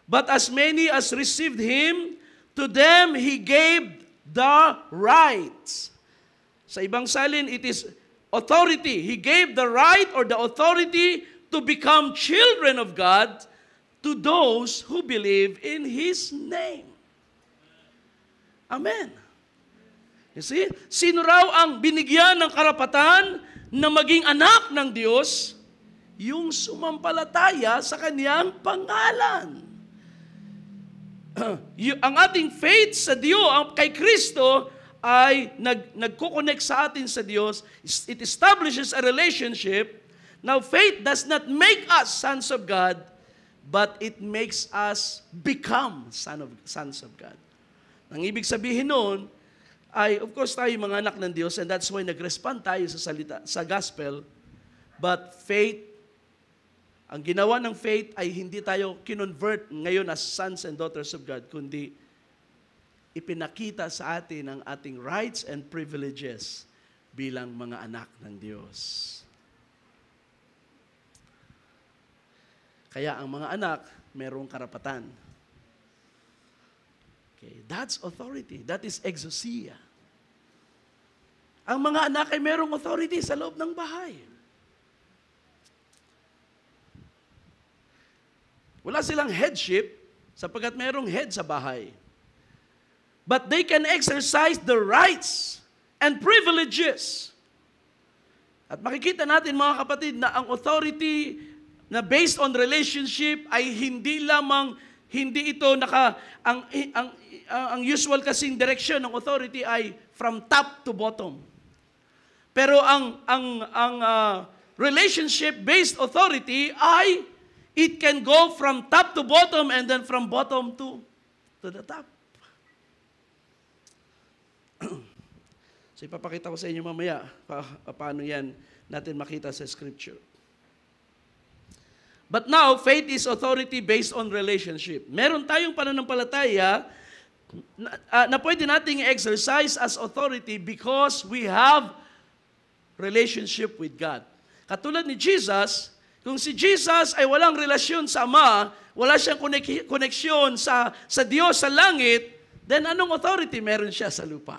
But as many as received Him, to them He gave the rights sa ibang salin, it is authority. He gave the right or the authority to become children of God to those who believe in His name. Amen. You see? Sino raw ang binigyan ng karapatan na maging anak ng Diyos? Yung sumampalataya sa Kanyang pangalan. ang ating faith sa Diyo, kay Kristo, ay nag, nagkoconnect sa atin sa Diyos. It establishes a relationship. Now, faith does not make us sons of God, but it makes us become son of, sons of God. Ang ibig sabihin noon ay, of course, tayo mga anak ng Diyos and that's why nag-respond tayo sa, salita, sa gospel. But faith, ang ginawa ng faith ay hindi tayo kinonvert ngayon as sons and daughters of God, kundi ipinakita sa atin ang ating rights and privileges bilang mga anak ng Diyos. Kaya ang mga anak, merong karapatan. Okay, that's authority. That is exousia. Ang mga anak ay merong authority sa loob ng bahay. Wala silang headship sapagkat merong head sa bahay but they can exercise the rights and privileges. At makikita natin mga kapatid na ang authority na based on relationship ay hindi lamang hindi ito naka ang ang ang usual kasing direction ng authority ay from top to bottom. Pero ang ang ang uh, relationship based authority ay it can go from top to bottom and then from bottom to to the top so ipapakita ko sa inyo mamaya pa, paano yan natin makita sa Scripture. But now, faith is authority based on relationship. Meron tayong pananampalataya na, uh, na pwede nating exercise as authority because we have relationship with God. Katulad ni Jesus, kung si Jesus ay walang relasyon sa Ama, wala siyang koneksyon sa, sa Diyos sa langit, Then anong authority meron siya sa lupa?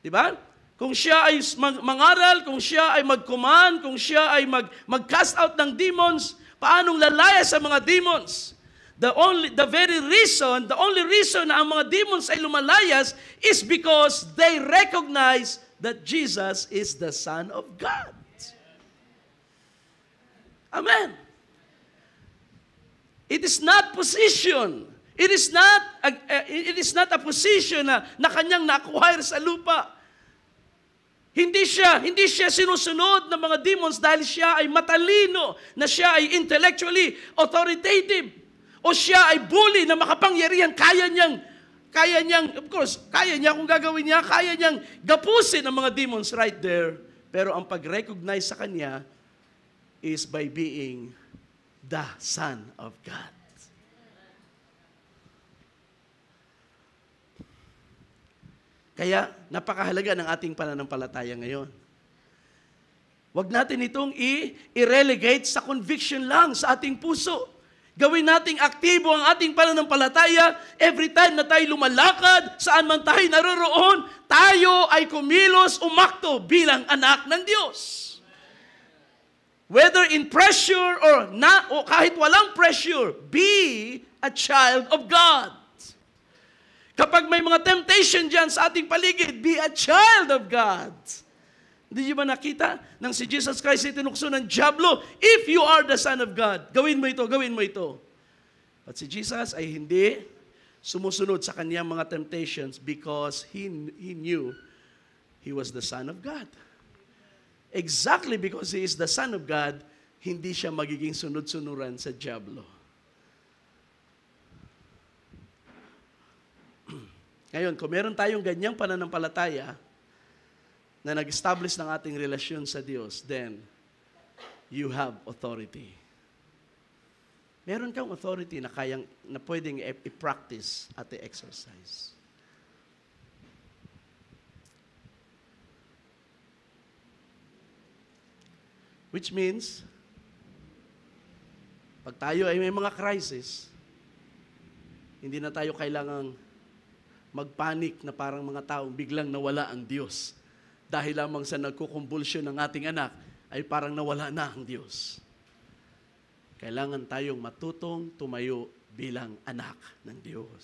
Di ba? Kung siya ay mag- mangaral, kung siya ay mag-command, kung siya ay mag- mag-cast out ng demons, paanong lalaya sa mga demons? The only the very reason, the only reason na ang mga demons ay lumalayas is because they recognize that Jesus is the Son of God. Amen. It is not position. It is not a, eh, it is not a position na, na kanyang na-acquire sa lupa. Hindi siya, hindi siya sinusunod ng mga demons dahil siya ay matalino, na siya ay intellectually authoritative, o siya ay bully na makapangyarihan, kaya niyang, kaya niyang, of course, kaya niya kung gagawin niya, kaya niyang gapusin ang mga demons right there. Pero ang pag-recognize sa kanya is by being the Son of God. Kaya napakahalaga ng ating pananampalataya ngayon. Huwag natin itong i-relegate sa conviction lang sa ating puso. Gawin nating aktibo ang ating pananampalataya every time na tayo lumalakad, saan man tayo naroroon, tayo ay kumilos, umakto bilang anak ng Diyos. Whether in pressure or na, o kahit walang pressure, be a child of God. Kapag may mga temptation dyan sa ating paligid, be a child of God. Hindi ba nakita nang si Jesus Christ ay tinukso ng Diablo, if you are the Son of God, gawin mo ito, gawin mo ito. At si Jesus ay hindi sumusunod sa kanyang mga temptations because he, he knew he was the Son of God. Exactly because he is the Son of God, hindi siya magiging sunod-sunuran sa Diablo. Ngayon, kung meron tayong ganyang pananampalataya na nag-establish ng ating relasyon sa Diyos, then you have authority. Meron kang authority na kayang na pwedeng i-practice at i-exercise. Which means, pag tayo ay may mga crisis, hindi na tayo kailangang magpanik na parang mga taong biglang nawala ang Diyos. Dahil lamang sa nagkukumbulsyon ng ating anak, ay parang nawala na ang Diyos. Kailangan tayong matutong tumayo bilang anak ng Diyos.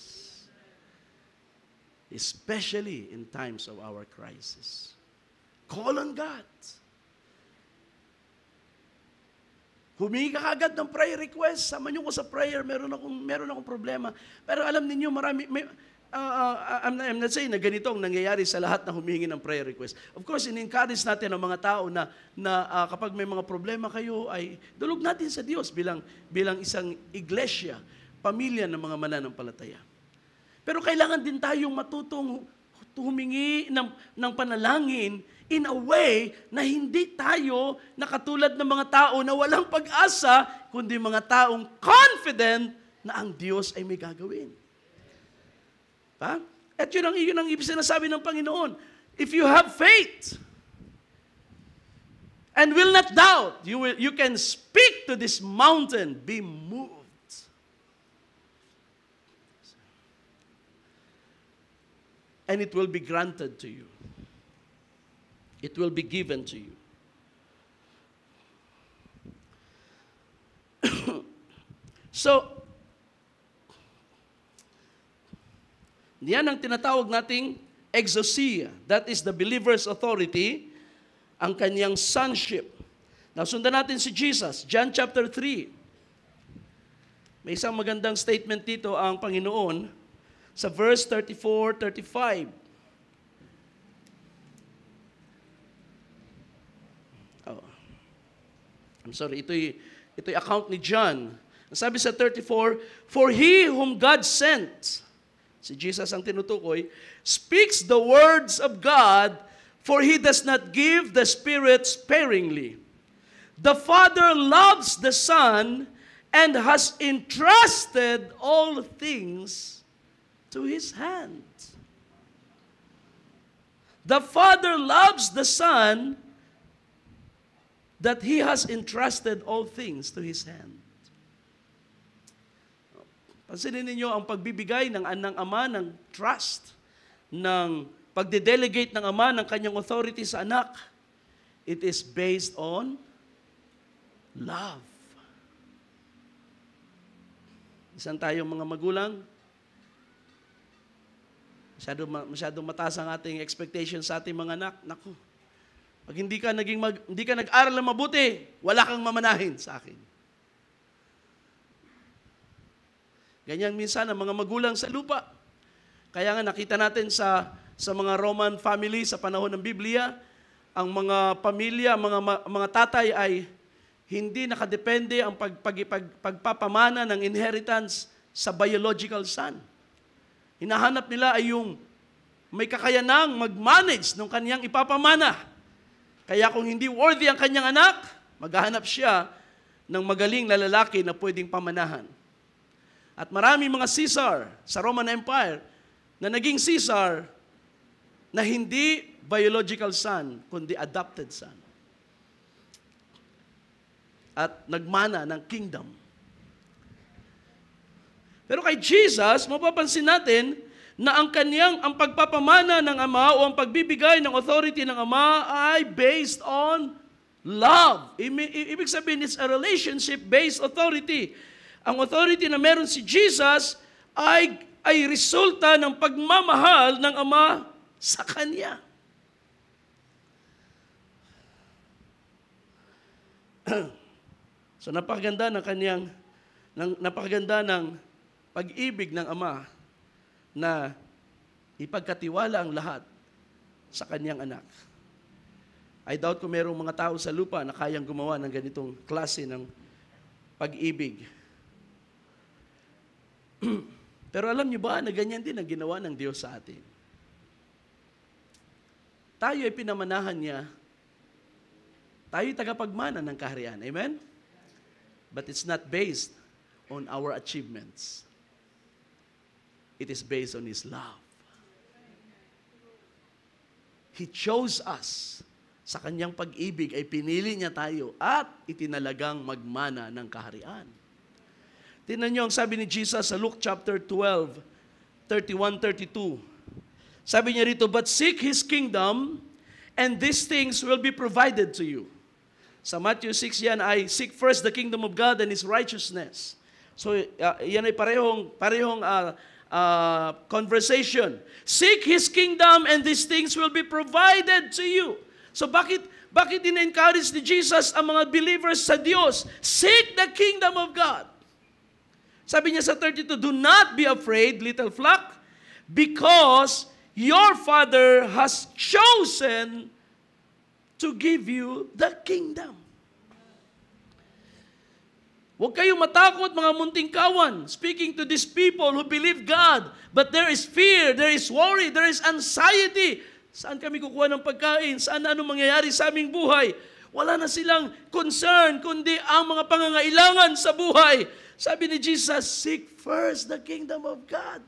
Especially in times of our crisis. Call on God. Humingi ka agad ng prayer request. Sama niyo ko sa prayer. Meron akong, meron akong problema. Pero alam niyo marami, may, uh, I'm, not, I'm not saying na ganito ang nangyayari sa lahat na humihingi ng prayer request. Of course, in-encourage natin ang mga tao na, na uh, kapag may mga problema kayo, ay dulog natin sa Diyos bilang, bilang isang iglesia, pamilya ng mga mananampalataya. Pero kailangan din tayong matutong humingi ng, ng panalangin in a way na hindi tayo nakatulad ng mga tao na walang pag-asa, kundi mga taong confident na ang Diyos ay may gagawin. Ha? At yun ang, yun ang ibig sinasabi ng Panginoon. If you have faith and will not doubt, you, will, you can speak to this mountain, be moved. And it will be granted to you. It will be given to you. so, Yan ang tinatawag nating exousia. That is the believer's authority, ang kanyang sonship. Now, sundan natin si Jesus, John chapter 3. May isang magandang statement dito ang Panginoon sa verse 34, 35. Oh. I'm sorry, ito'y, ito'y account ni John. Sabi sa 34, For he whom God sent, si Jesus ang tinutukoy, speaks the words of God, for He does not give the Spirit sparingly. The Father loves the Son and has entrusted all things to His hand. The Father loves the Son that He has entrusted all things to His hand. Pansinin ninyo ang pagbibigay ng anang ama ng trust, ng pagde-delegate ng ama ng kanyang authority sa anak. It is based on love. Isan tayong mga magulang, masyado, masyado mataas ang ating expectation sa ating mga anak. Naku, pag hindi ka, naging mag, hindi ka nag-aral na mabuti, wala kang mamanahin sa akin. Ganyan minsan ang mga magulang sa lupa. Kaya nga nakita natin sa, sa mga Roman family sa panahon ng Biblia, ang mga pamilya, mga, mga tatay ay hindi nakadepende ang pag, pag, pag, pagpapamana ng inheritance sa biological son. Hinahanap nila ay yung may kakayanang mag-manage ng kanyang ipapamana. Kaya kung hindi worthy ang kanyang anak, maghahanap siya ng magaling na lalaki na pwedeng pamanahan. At maraming mga Caesar sa Roman Empire na naging Caesar na hindi biological son, kundi adopted son. At nagmana ng kingdom. Pero kay Jesus, mapapansin natin na ang kaniyang ang pagpapamana ng ama o ang pagbibigay ng authority ng ama ay based on love. Ibig sabihin, it's a relationship-based authority. Ang authority na meron si Jesus ay, ay resulta ng pagmamahal ng Ama sa Kanya. so napakaganda ng kanyang ng napakaganda ng pag-ibig ng ama na ipagkatiwala ang lahat sa kanyang anak. I doubt kung merong mga tao sa lupa na kayang gumawa ng ganitong klase ng pag-ibig Pero alam niyo ba na ganyan din ang ginawa ng Diyos sa atin? Tayo ay pinamanahan niya. Tayo ay tagapagmana ng kaharian. Amen? But it's not based on our achievements. It is based on His love. He chose us. Sa kanyang pag-ibig ay pinili niya tayo at itinalagang magmana ng kaharian. Tingnan niyo ang sabi ni Jesus sa Luke chapter 12, 31, 32. Sabi niya rito, But seek His kingdom, and these things will be provided to you. Sa Matthew 6 yan ay, Seek first the kingdom of God and His righteousness. So uh, yan ay parehong, parehong uh, uh, conversation. Seek His kingdom and these things will be provided to you. So bakit, bakit din encourage ni Jesus ang mga believers sa Diyos? Seek the kingdom of God sabi niya sa 32, Do not be afraid, little flock, because your Father has chosen to give you the kingdom. Huwag kayong matakot mga munting kawan. Speaking to these people who believe God, but there is fear, there is worry, there is anxiety. Saan kami kukuha ng pagkain? Saan ano mangyayari sa aming buhay? Wala na silang concern, kundi ang mga pangangailangan sa buhay. Sabi ni Jesus, seek first the kingdom of God.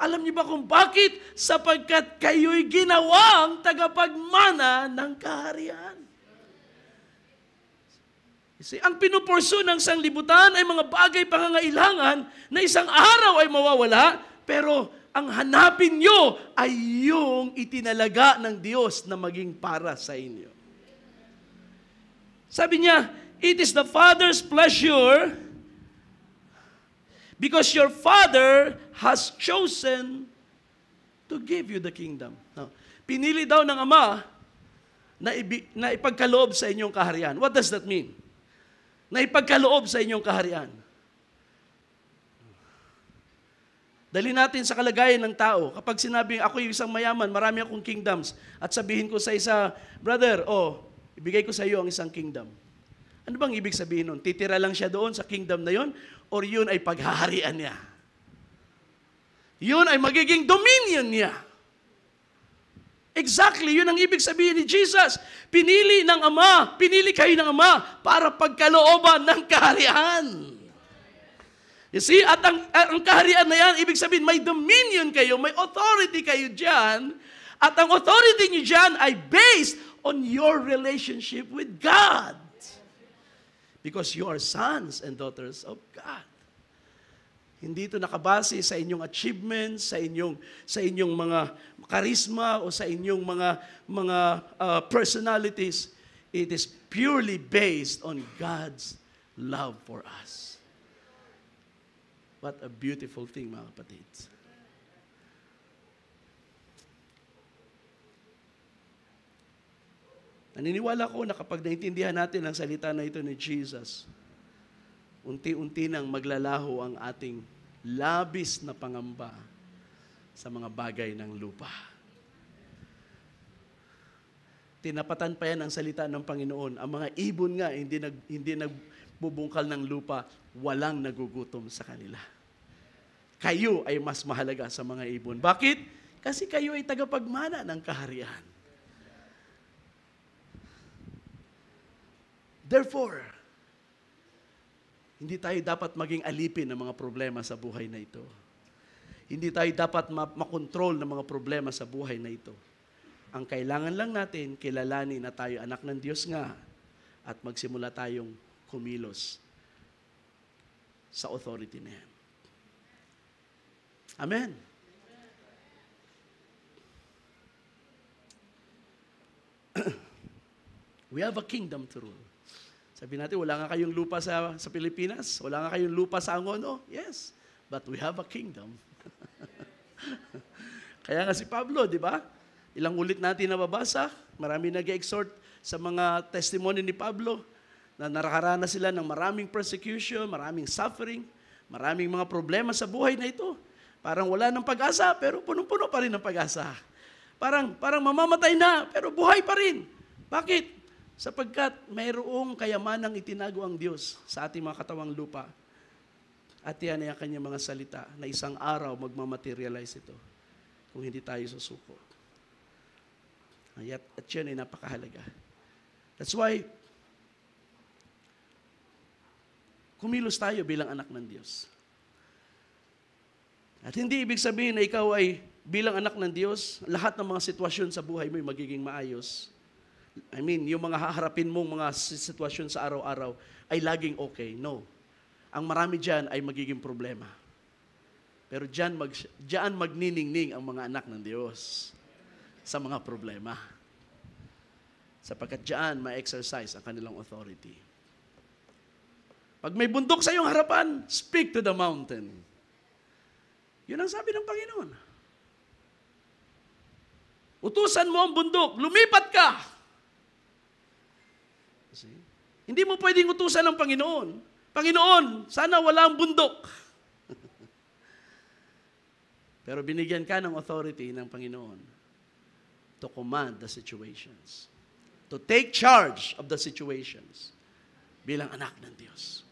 Alam niyo ba kung bakit? Sapagkat kayo'y ginawang tagapagmana ng kaharian. See, ang pinuporso ng sanglibutan ay mga bagay pangangailangan na isang araw ay mawawala, pero ang hanapin nyo ay yung itinalaga ng Diyos na maging para sa inyo. Sabi niya, It is the Father's pleasure Because your Father has chosen to give you the kingdom. Now, pinili daw ng Ama na, ibi, na ipagkaloob sa inyong kaharian. What does that mean? Na ipagkaloob sa inyong kaharian. Dali natin sa kalagayan ng tao. Kapag sinabing ako yung isang mayaman, marami akong kingdoms, at sabihin ko sa isa, brother, oh, ibigay ko sa iyo ang isang kingdom. Ano bang ibig sabihin nun? Titira lang siya doon sa kingdom na yon or yun ay paghaharian niya? Yun ay magiging dominion niya. Exactly, yun ang ibig sabihin ni Jesus. Pinili ng Ama, pinili kayo ng Ama para pagkalooban ng kaharian. You see, at ang, ang kaharian na yan, ibig sabihin may dominion kayo, may authority kayo dyan, at ang authority niyo dyan ay based on your relationship with God. Because you are sons and daughters of God. Hindi ito nakabase sa inyong achievements, sa inyong sa inyong mga karisma o sa inyong mga mga uh, personalities. It is purely based on God's love for us. What a beautiful thing, mga kapatids. Naniniwala ko na kapag naintindihan natin ang salita na ito ni Jesus, unti-unti nang maglalaho ang ating labis na pangamba sa mga bagay ng lupa. Tinapatan pa yan ang salita ng Panginoon. Ang mga ibon nga, hindi, nag, hindi nagbubungkal ng lupa, walang nagugutom sa kanila. Kayo ay mas mahalaga sa mga ibon. Bakit? Kasi kayo ay tagapagmana ng kaharian. Therefore, hindi tayo dapat maging alipin ng mga problema sa buhay na ito. Hindi tayo dapat ma- makontrol ng mga problema sa buhay na ito. Ang kailangan lang natin, kilalanin na tayo anak ng Diyos nga at magsimula tayong kumilos sa authority niya. Amen. We have a kingdom to rule. Sabi natin, wala nga kayong lupa sa, sa Pilipinas. Wala nga kayong lupa sa Angono. Yes, but we have a kingdom. Kaya nga si Pablo, di ba? Ilang ulit natin nababasa, marami nag exhort sa mga testimony ni Pablo na naraharana sila ng maraming persecution, maraming suffering, maraming mga problema sa buhay na ito. Parang wala ng pag-asa, pero punong-puno pa rin ng pag-asa. Parang, parang mamamatay na, pero buhay pa rin. Bakit? Sapagkat mayroong kayamanang itinago ang Diyos sa ating mga katawang lupa. At yan ay ang kanyang mga salita na isang araw magmamaterialize ito kung hindi tayo susuko. At, at yan ay napakahalaga. That's why, kumilos tayo bilang anak ng Diyos. At hindi ibig sabihin na ikaw ay bilang anak ng Diyos, lahat ng mga sitwasyon sa buhay mo ay magiging maayos I mean, yung mga haharapin mong mga sitwasyon sa araw-araw ay laging okay. No. Ang marami dyan ay magiging problema. Pero dyan, mag, dyan magniningning ang mga anak ng Diyos sa mga problema. Sapagkat dyan, ma-exercise ang kanilang authority. Pag may bundok sa iyong harapan, speak to the mountain. Yun ang sabi ng Panginoon. Utusan mo ang bundok, lumipat ka! See? Hindi mo pwedeng utusan ng Panginoon. Panginoon, sana wala ang bundok. Pero binigyan ka ng authority ng Panginoon to command the situations. To take charge of the situations bilang anak ng Diyos.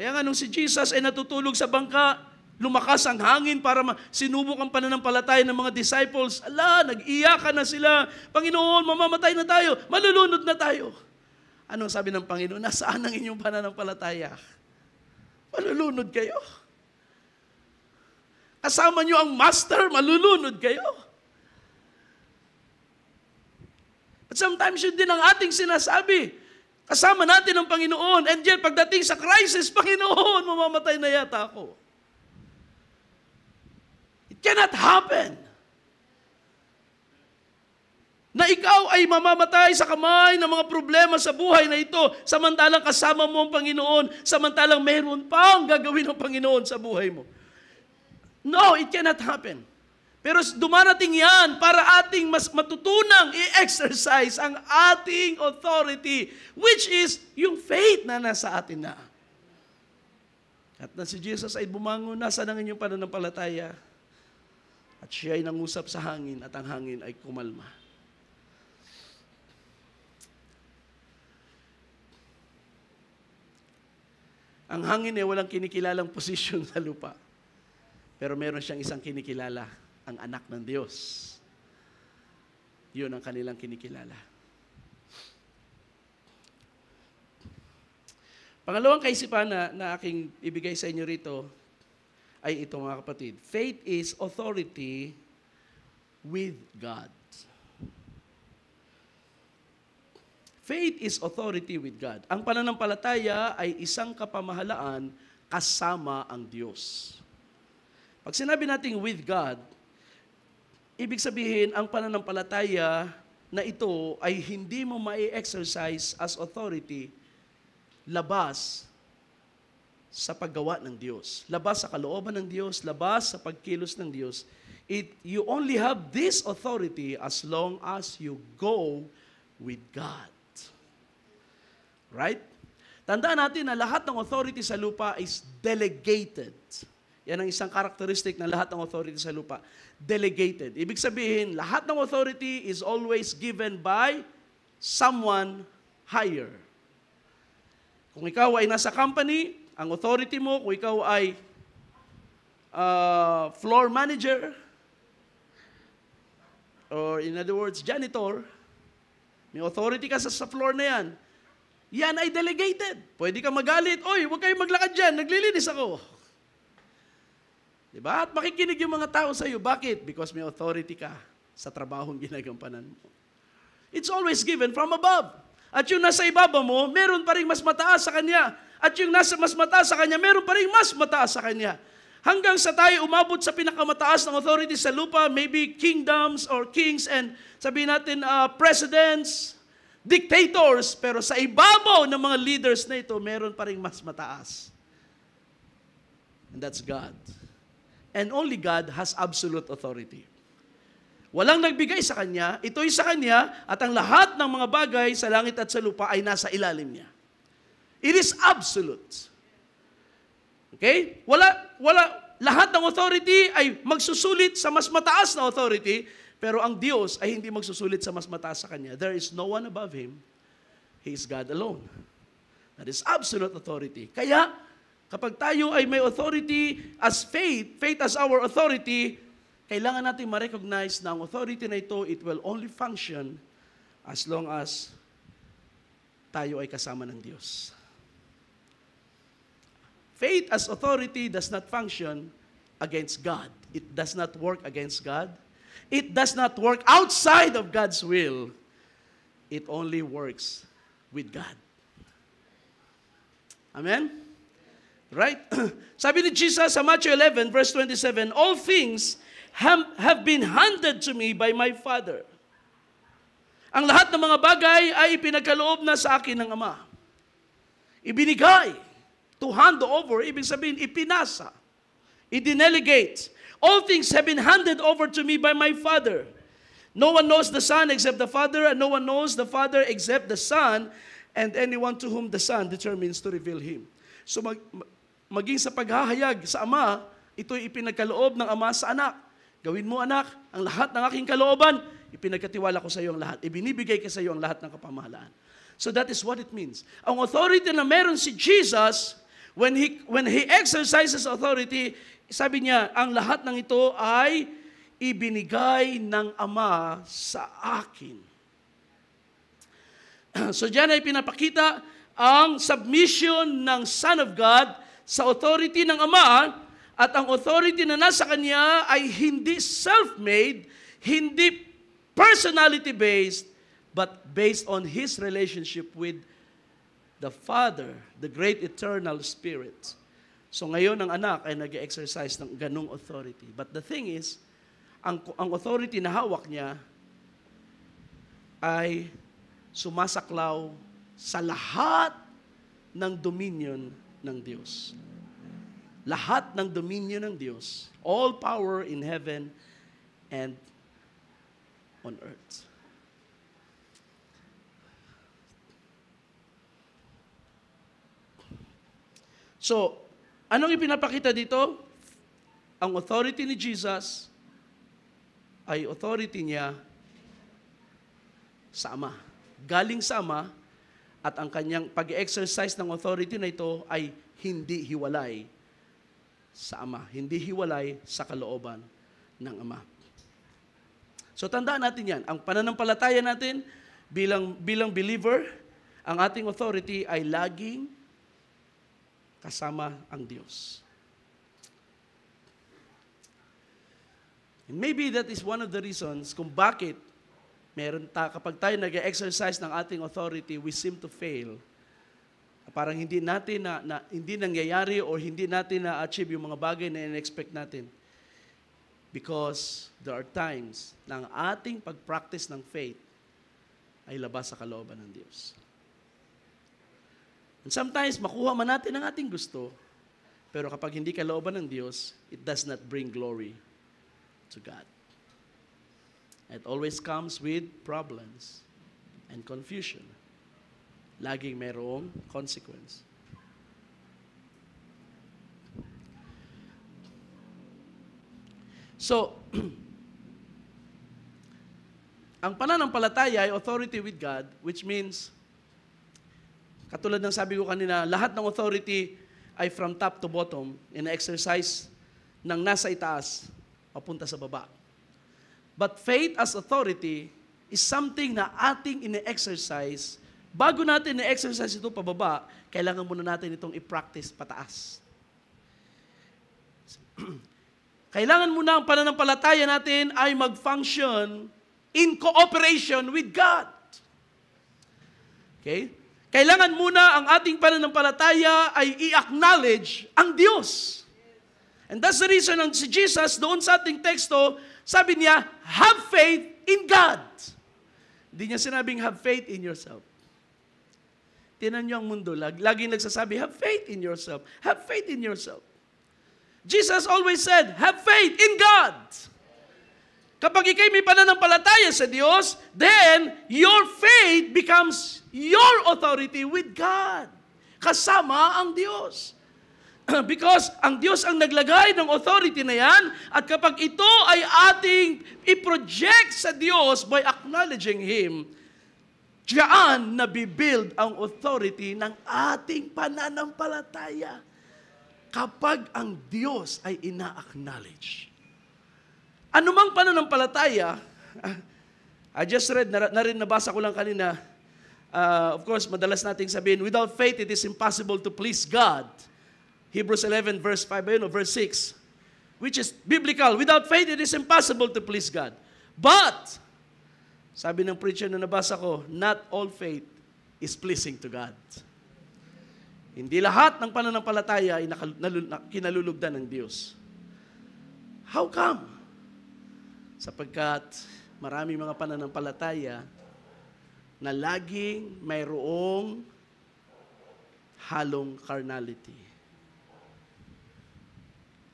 Kaya nga nung si Jesus ay natutulog sa bangka, lumakas ang hangin para sinubok ang pananampalataya ng mga disciples. Ala, nag-iyakan na sila. Panginoon, mamamatay na tayo. Malulunod na tayo. Anong sabi ng Panginoon? Nasaan ang inyong pananampalataya? Malulunod kayo. Kasama niyo ang master, malulunod kayo. But sometimes yun din ang ating sinasabi. Kasama natin ang Panginoon. And yet, pagdating sa crisis, Panginoon, mamamatay na yata ako. It cannot happen na ikaw ay mamamatay sa kamay ng mga problema sa buhay na ito samantalang kasama mo ang Panginoon, samantalang mayroon pa ang gagawin ng Panginoon sa buhay mo. No, it cannot happen. Pero dumarating yan para ating mas matutunang i-exercise ang ating authority, which is yung faith na nasa atin na. At na si Jesus ay bumangon na sa ng inyong pananampalataya. At siya ay nangusap sa hangin at ang hangin ay kumalma. Ang hangin eh, walang kinikilalang posisyon sa lupa. Pero meron siyang isang kinikilala, ang anak ng Diyos. Yun ang kanilang kinikilala. Pangalawang kaisipan na, na aking ibigay sa inyo rito ay ito mga kapatid. Faith is authority with God. Faith is authority with God. Ang pananampalataya ay isang kapamahalaan kasama ang Diyos. Pag sinabi natin with God, ibig sabihin ang pananampalataya na ito ay hindi mo mai-exercise as authority labas sa paggawa ng Diyos. Labas sa kalooban ng Diyos, labas sa pagkilos ng Diyos. It, you only have this authority as long as you go with God. Right? Tandaan natin na lahat ng authority sa lupa is delegated. Yan ang isang characteristic ng lahat ng authority sa lupa. Delegated. Ibig sabihin, lahat ng authority is always given by someone higher. Kung ikaw ay nasa company, ang authority mo, kung ikaw ay uh, floor manager, or in other words, janitor, may authority ka sa, sa floor na yan yan ay delegated. Pwede ka magalit. Oy, huwag kayong maglakad dyan. Naglilinis ako. Diba? At makikinig yung mga tao sa iyo. Bakit? Because may authority ka sa trabahong ginagampanan mo. It's always given from above. At yung nasa ibaba mo, meron pa rin mas mataas sa kanya. At yung nasa mas mataas sa kanya, meron pa rin mas mataas sa kanya. Hanggang sa tayo umabot sa pinakamataas ng authority sa lupa, maybe kingdoms or kings and sabihin natin uh, presidents, dictators, pero sa ibabaw ng mga leaders na ito, meron pa rin mas mataas. And that's God. And only God has absolute authority. Walang nagbigay sa Kanya, ito'y sa Kanya, at ang lahat ng mga bagay sa langit at sa lupa ay nasa ilalim niya. It is absolute. Okay? Wala, wala, lahat ng authority ay magsusulit sa mas mataas na authority pero ang Diyos ay hindi magsusulit sa mas mataas sa Kanya. There is no one above Him. He is God alone. That is absolute authority. Kaya, kapag tayo ay may authority as faith, faith as our authority, kailangan natin ma-recognize na ang authority na ito, it will only function as long as tayo ay kasama ng Diyos. Faith as authority does not function against God. It does not work against God. It does not work outside of God's will. It only works with God. Amen? Right? Sabi ni Jesus sa Matthew 11 verse 27, All things ham, have been handed to me by my Father. Ang lahat ng mga bagay ay ipinagkaloob na sa akin ng Ama. Ibinigay. To hand over, ibig sabihin, ipinasa. I-delegate. All things have been handed over to me by my Father. No one knows the Son except the Father, and no one knows the Father except the Son, and anyone to whom the Son determines to reveal Him. So mag, maging sa paghahayag sa Ama, ito'y ipinagkaloob ng Ama sa anak. Gawin mo anak, ang lahat ng aking kalooban, ipinagkatiwala ko sa iyo ang lahat. Ibinibigay ko sa iyo ang lahat ng kapamahalaan. So that is what it means. Ang authority na meron si Jesus, when he, when he exercises authority, sabi niya, ang lahat ng ito ay ibinigay ng Ama sa akin. So diyan ay pinapakita ang submission ng Son of God sa authority ng Ama at ang authority na nasa Kanya ay hindi self-made, hindi personality-based, but based on His relationship with the Father, the great eternal Spirit. So ngayon ang anak ay nag exercise ng ganong authority. But the thing is, ang, ang authority na hawak niya ay sumasaklaw sa lahat ng dominion ng Diyos. Lahat ng dominion ng Diyos. All power in heaven and on earth. So, Anong ipinapakita dito? Ang authority ni Jesus ay authority niya sa Ama. Galing sa Ama at ang kanyang pag-exercise ng authority na ito ay hindi hiwalay sa Ama. Hindi hiwalay sa kalooban ng Ama. So tandaan natin yan. Ang pananampalataya natin bilang, bilang believer, ang ating authority ay laging kasama ang Diyos. And maybe that is one of the reasons kung bakit meron ta, kapag tayo nag-exercise ng ating authority, we seem to fail. Parang hindi natin na, na hindi nangyayari or hindi natin na-achieve yung mga bagay na in-expect natin. Because there are times na ang ating pag-practice ng faith ay labas sa kalooban ng Diyos. And sometimes, makuha man natin ang ating gusto, pero kapag hindi kalooban ng Diyos, it does not bring glory to God. It always comes with problems and confusion. Laging mayroong consequence. So, ang pananampalataya ay authority with God, which means Katulad ng sabi ko kanina, lahat ng authority ay from top to bottom in exercise ng nasa itaas papunta sa baba. But faith as authority is something na ating ine-exercise. Bago natin ine-exercise ito pababa, kailangan muna natin itong i-practice pataas. kailangan muna ang pananampalataya natin ay mag-function in cooperation with God. Okay? Kailangan muna ang ating pananampalataya ay i-acknowledge ang Diyos. And that's the reason ang si Jesus doon sa ating teksto, sabi niya, have faith in God. Hindi niya sinabing have faith in yourself. Tinan niyo ang mundo, lag, laging nagsasabi, have faith in yourself. Have faith in yourself. Jesus always said, have faith in God. Kapag ikay may pananampalataya sa Diyos, then your faith becomes your authority with God. Kasama ang Diyos. Because ang Diyos ang naglagay ng authority na yan at kapag ito ay ating i-project sa Diyos by acknowledging Him, diyan nabibuild ang authority ng ating pananampalataya kapag ang Diyos ay ina-acknowledge. Anumang pananampalataya, I just read, na, na rin nabasa ko lang kanina, uh, of course, madalas nating sabihin, without faith, it is impossible to please God. Hebrews 11 verse 5, ayun, verse 6, which is biblical. Without faith, it is impossible to please God. But, sabi ng preacher na nabasa ko, not all faith is pleasing to God. Hindi lahat ng pananampalataya ay kinalulugdan ng Diyos. How come? Sapagkat marami mga pananampalataya na laging mayroong halong carnality.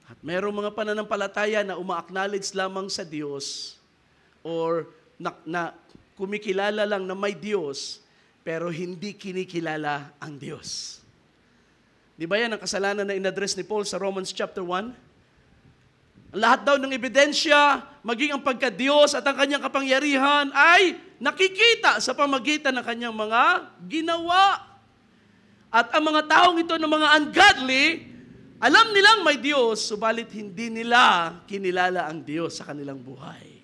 At mayroong mga pananampalataya na uma-acknowledge lamang sa Diyos or na, na kumikilala lang na may Diyos pero hindi kinikilala ang Diyos. Di ba yan ang kasalanan na inaddress ni Paul sa Romans chapter 1? Lahat daw ng ebidensya, maging ang pagka-Diyos at ang kanyang kapangyarihan ay nakikita sa pamagitan ng kanyang mga ginawa. At ang mga taong ito ng mga ungodly, alam nilang may Diyos, subalit hindi nila kinilala ang Diyos sa kanilang buhay.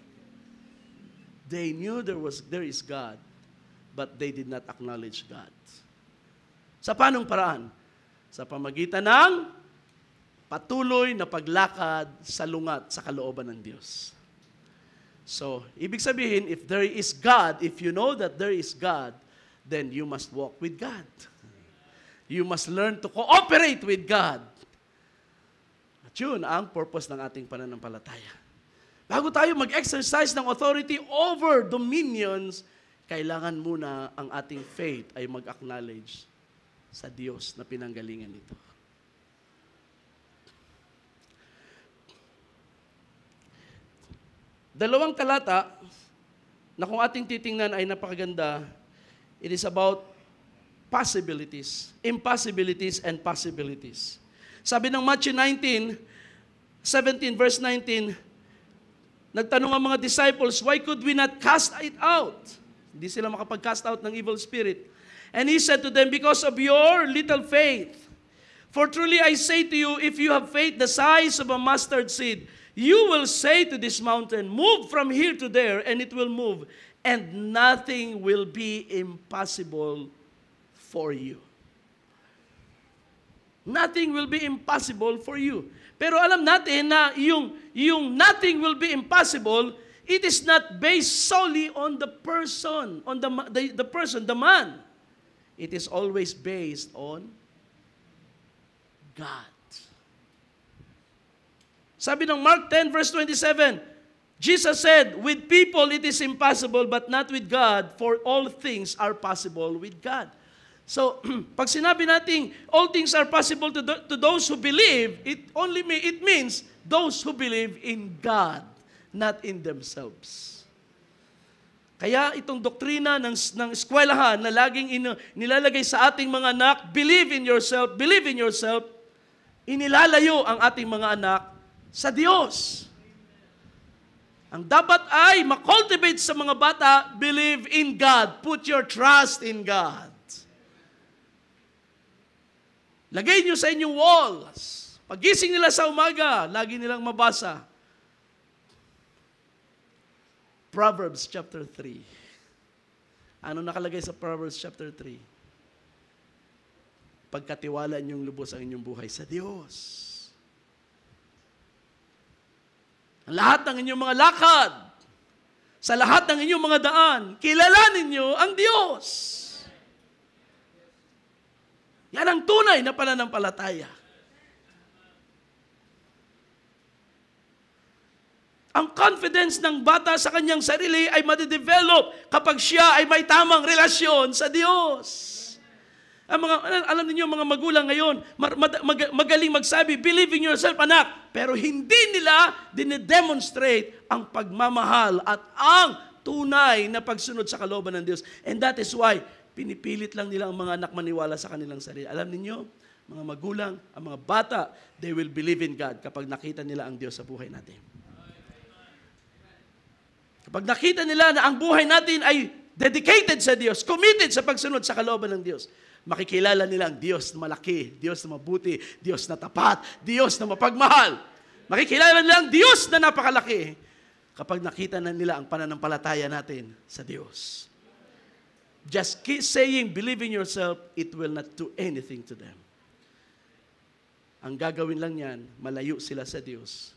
They knew there was there is God, but they did not acknowledge God. Sa panong paraan? Sa pamagitan ng patuloy na paglakad sa lungat sa kalooban ng Diyos. So, ibig sabihin, if there is God, if you know that there is God, then you must walk with God. You must learn to cooperate with God. At yun ang purpose ng ating pananampalataya. Bago tayo mag-exercise ng authority over dominions, kailangan muna ang ating faith ay mag-acknowledge sa Diyos na pinanggalingan ito. Dalawang talata na kung ating titingnan ay napakaganda, it is about possibilities, impossibilities and possibilities. Sabi ng Matthew 19, 17 verse 19, nagtanong ang mga disciples, why could we not cast it out? Hindi sila makapag-cast out ng evil spirit. And he said to them, because of your little faith. For truly I say to you, if you have faith the size of a mustard seed, You will say to this mountain, Move from here to there, and it will move, and nothing will be impossible for you. Nothing will be impossible for you. Pero alam natin na yung, yung nothing will be impossible, it is not based solely on the person, on the, the, the person, the man. It is always based on God. Sabi ng Mark 10 verse 27, Jesus said, with people it is impossible, but not with God, for all things are possible with God. So, pag sinabi nating all things are possible to, the, to those who believe, it only me, it means those who believe in God, not in themselves. Kaya itong doktrina ng, ng eskwelahan na laging in, nilalagay sa ating mga anak, believe in yourself, believe in yourself, inilalayo ang ating mga anak sa Diyos. Ang dapat ay makultivate sa mga bata, believe in God. Put your trust in God. Lagay nyo sa inyong walls. Pagising nila sa umaga, lagi nilang mabasa. Proverbs chapter 3. Ano nakalagay sa Proverbs chapter 3? Pagkatiwala yung lubos ang inyong buhay sa Diyos. lahat ng inyong mga lakad, sa lahat ng inyong mga daan, kilalanin niyo ang Diyos. Yan ang tunay na pananampalataya. Ang confidence ng bata sa kanyang sarili ay madidevelop kapag siya ay may tamang relasyon sa Diyos. Ang mga, alam niyo mga magulang ngayon, magaling magsabi, believe in yourself, anak. Pero hindi nila dinedemonstrate ang pagmamahal at ang tunay na pagsunod sa kalooban ng Diyos. And that is why, pinipilit lang nila ang mga anak maniwala sa kanilang sarili. Alam niyo, mga magulang, ang mga bata, they will believe in God kapag nakita nila ang Diyos sa buhay natin. Kapag nakita nila na ang buhay natin ay dedicated sa Diyos, committed sa pagsunod sa kalooban ng Diyos makikilala nila ang Diyos na malaki, Diyos na mabuti, Diyos na tapat, Diyos na mapagmahal. Makikilala nila ang Diyos na napakalaki kapag nakita na nila ang pananampalataya natin sa Diyos. Just keep saying, believe in yourself, it will not do anything to them. Ang gagawin lang niyan, malayo sila sa Diyos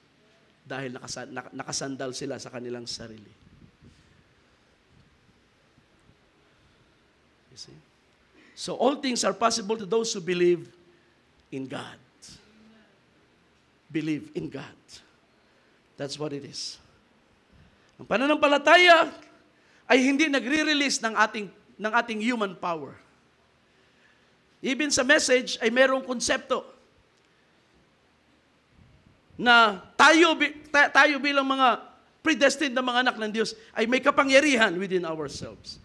dahil nakasandal sila sa kanilang sarili. You see? So all things are possible to those who believe in God. Believe in God. That's what it is. Ang pananampalataya ay hindi nagre-release ng ating ng ating human power. Even sa message ay merong konsepto na tayo tayo bilang mga predestined na mga anak ng Diyos ay may kapangyarihan within ourselves.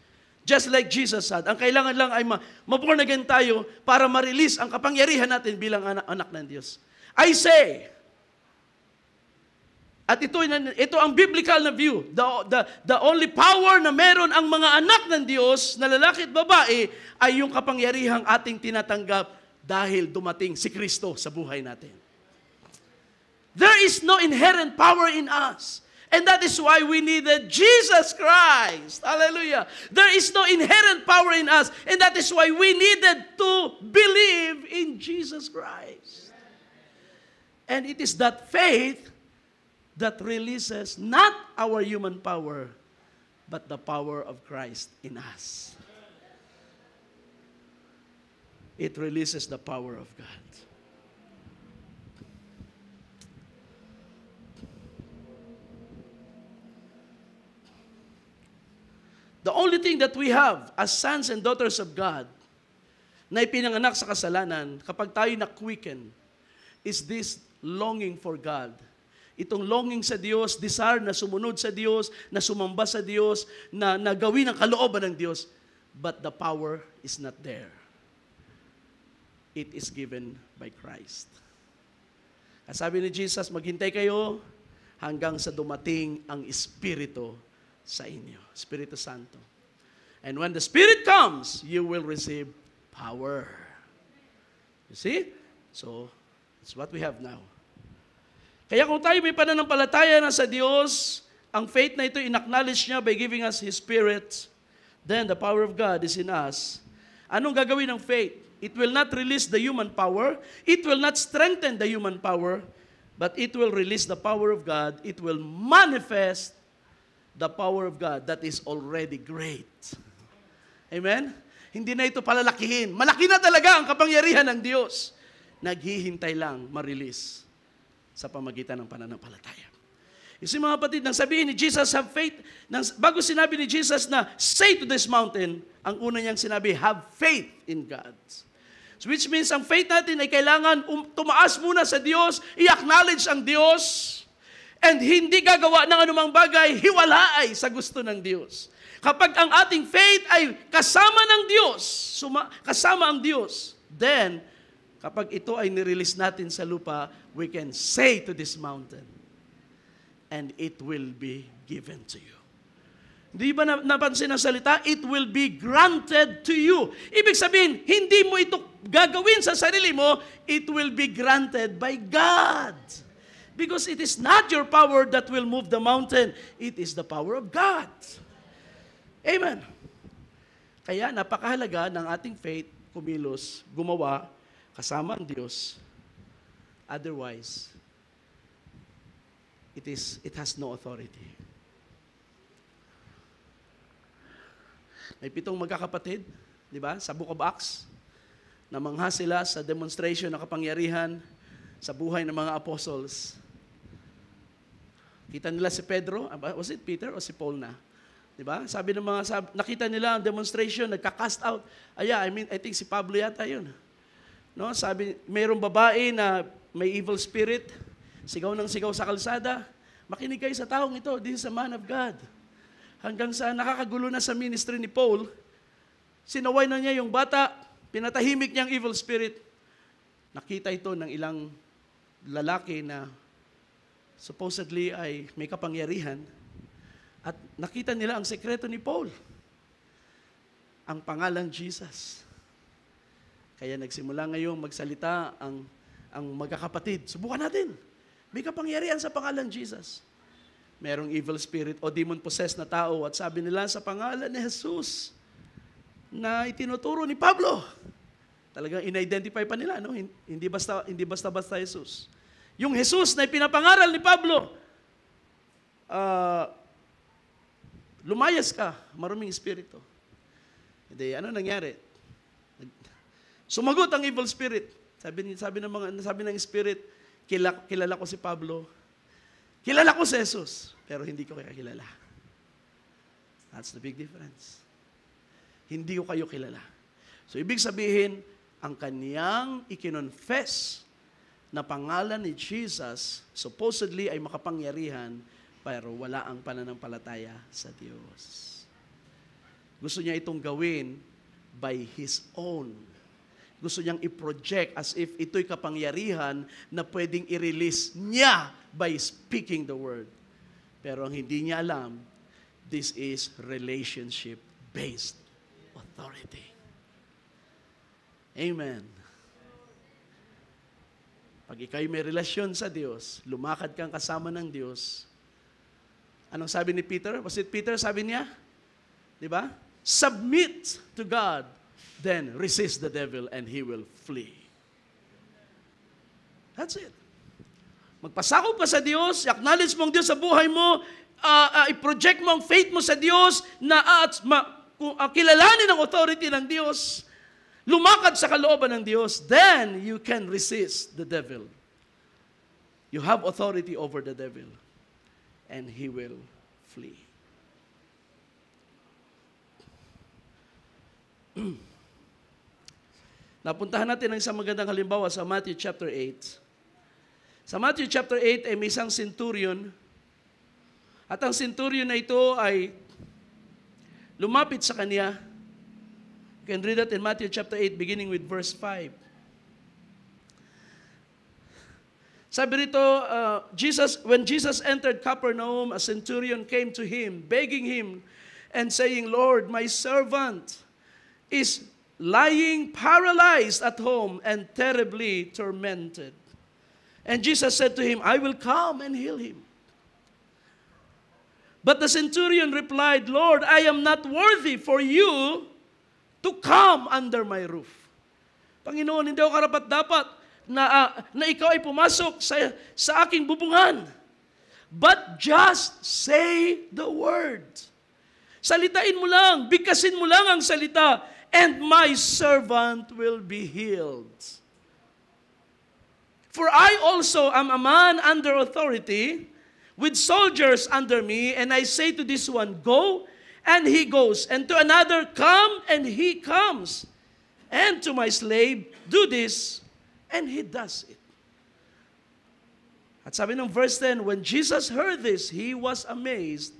Just like Jesus said, Ang kailangan lang ay ma- maborn again tayo para ma-release ang kapangyarihan natin bilang anak, anak ng Diyos. I say, at ito, ito ang biblical na view. The, the, the only power na meron ang mga anak ng Diyos na lalaki at babae ay yung kapangyarihang ating tinatanggap dahil dumating si Kristo sa buhay natin. There is no inherent power in us. And that is why we needed Jesus Christ. Hallelujah. There is no inherent power in us. And that is why we needed to believe in Jesus Christ. And it is that faith that releases not our human power, but the power of Christ in us. It releases the power of God. The only thing that we have as sons and daughters of God na ipinanganak sa kasalanan, kapag tayo na-quicken, is this longing for God. Itong longing sa Diyos, desire na sumunod sa Diyos, na sumamba sa Diyos, na nagawin ang kalooban ng Diyos. But the power is not there. It is given by Christ. Kasabi ni Jesus, maghintay kayo hanggang sa dumating ang Espiritu sa inyo. Espiritu Santo. And when the Spirit comes, you will receive power. You see? So, it's what we have now. Kaya kung tayo may pananampalataya na sa Diyos, ang faith na ito inacknowledge niya by giving us His Spirit, then the power of God is in us. Anong gagawin ng faith? It will not release the human power. It will not strengthen the human power. But it will release the power of God. It will manifest the power of God that is already great. Amen? Hindi na ito palalakihin. Malaki na talaga ang kapangyarihan ng Diyos. Naghihintay lang ma-release sa pamagitan ng pananampalataya. Kasi mga kapatid, nang sabihin ni Jesus, have faith, nang, bago sinabi ni Jesus na, say to this mountain, ang una niyang sinabi, have faith in God. So which means, ang faith natin ay kailangan um, tumaas muna sa Diyos, i-acknowledge ang Diyos, and hindi gagawa ng anumang bagay, hiwalaay sa gusto ng Diyos. Kapag ang ating faith ay kasama ng Diyos, suma, kasama ang Diyos, then, kapag ito ay nirelease natin sa lupa, we can say to this mountain, and it will be given to you. Di ba napansin ang salita? It will be granted to you. Ibig sabihin, hindi mo ito gagawin sa sarili mo, it will be granted by God. Because it is not your power that will move the mountain. It is the power of God. Amen. Kaya napakahalaga ng ating faith, kumilos, gumawa, kasama ang Diyos. Otherwise, it, is, it has no authority. May pitong magkakapatid, di ba, sa Book of Acts, namangha sila sa demonstration ng kapangyarihan sa buhay ng mga apostles. Kita nila si Pedro, ah, was it Peter o si Paul na? Di ba? Sabi ng mga, sab- nakita nila ang demonstration, nagka-cast out. Aya, I mean, I think si Pablo yata yun. No? Sabi, mayroong babae na may evil spirit, sigaw ng sigaw sa kalsada, makinig kayo sa taong ito, this is a man of God. Hanggang sa nakakagulo na sa ministry ni Paul, sinaway na niya yung bata, pinatahimik niya ang evil spirit. Nakita ito ng ilang lalaki na supposedly ay may kapangyarihan, at nakita nila ang sekreto ni Paul, ang pangalan Jesus. Kaya nagsimula ngayon magsalita ang, ang magkakapatid. Subukan natin. May kapangyarihan sa pangalan Jesus. Merong evil spirit o demon-possessed na tao at sabi nila sa pangalan ni Jesus na itinuturo ni Pablo. Talagang in-identify pa nila, no? Hindi basta, hindi basta-basta Jesus. Yung Jesus na ipinapangaral ni Pablo, uh, lumayas ka, maruming espiritu. Hindi, ano nangyari? Sumagot ang evil spirit. Sabi, sabi ng mga sabi ng spirit, kilala, kilala ko si Pablo. Kilala ko si Jesus, pero hindi ko kaya kilala. That's the big difference. Hindi ko kayo kilala. So ibig sabihin, ang kaniyang ikinonfess na pangalan ni Jesus supposedly ay makapangyarihan pero wala ang pananampalataya sa Diyos. Gusto niya itong gawin by His own. Gusto niyang i-project as if ito'y kapangyarihan na pwedeng i-release niya by speaking the word. Pero ang hindi niya alam, this is relationship-based authority. Amen. Pag ikay may relasyon sa Diyos, lumakad kang kasama ng Diyos, anong sabi ni Peter? Was it Peter sabi niya? Di ba? Submit to God, then resist the devil and he will flee. That's it. Magpasakop ka sa Diyos, acknowledge mo ang Diyos sa buhay mo, uh, uh, i-project mo ang faith mo sa Diyos na uh, ma, kung, uh, ah, kilalanin ang authority ng Diyos, lumakad sa kalooban ng Diyos, then you can resist the devil. You have authority over the devil and he will flee. Napuntahan natin ang isang magandang halimbawa sa Matthew chapter 8. Sa Matthew chapter 8 ay may isang centurion at ang centurion na ito ay lumapit sa kanya You can read that in Matthew chapter 8, beginning with verse 5. Sabi rito, uh, Jesus, when Jesus entered Capernaum, a centurion came to him, begging him and saying, Lord, my servant is lying paralyzed at home and terribly tormented. And Jesus said to him, I will come and heal him. But the centurion replied, Lord, I am not worthy for you to come under my roof. Panginoon, hindi ako karapat-dapat na, uh, na ikaw ay pumasok sa, sa aking bubungan. But just say the word. Salitain mo lang, bigkasin mo lang ang salita, and my servant will be healed. For I also am a man under authority, with soldiers under me, and I say to this one, Go, and he goes. And to another, come, and he comes. And to my slave, do this, and he does it. At sabi ng verse 10, when Jesus heard this, he was amazed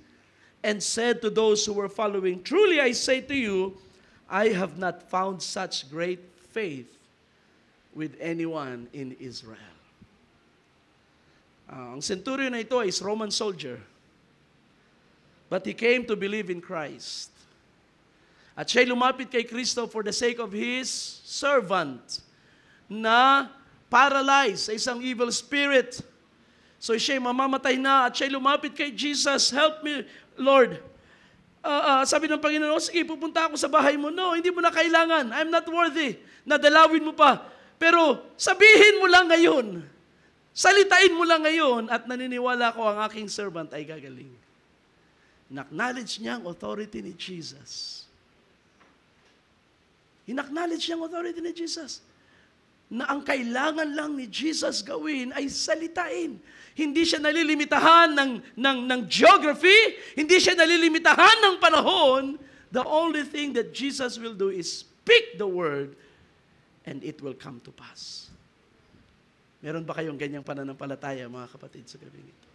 and said to those who were following, Truly I say to you, I have not found such great faith with anyone in Israel. Uh, ang centurion na ito is Roman soldier. But he came to believe in Christ. At siya'y lumapit kay Kristo for the sake of his servant na paralyzed sa isang evil spirit. So siya'y mamamatay na at siya'y lumapit kay Jesus, help me, Lord. Uh, uh, sabi ng Panginoon, oh, sige, pupunta ako sa bahay mo. No, hindi mo na kailangan. I'm not worthy. Nadalawin mo pa. Pero sabihin mo lang ngayon. Salitain mo lang ngayon at naniniwala ko ang aking servant ay gagaling. In-acknowledge niya ang authority ni Jesus. Inacknowledge niya ang authority ni Jesus. Na ang kailangan lang ni Jesus gawin ay salitain. Hindi siya nalilimitahan ng, ng, ng geography, hindi siya nalilimitahan ng panahon. The only thing that Jesus will do is speak the word and it will come to pass. Meron ba kayong ganyang pananampalataya, mga kapatid, sa gabing ito?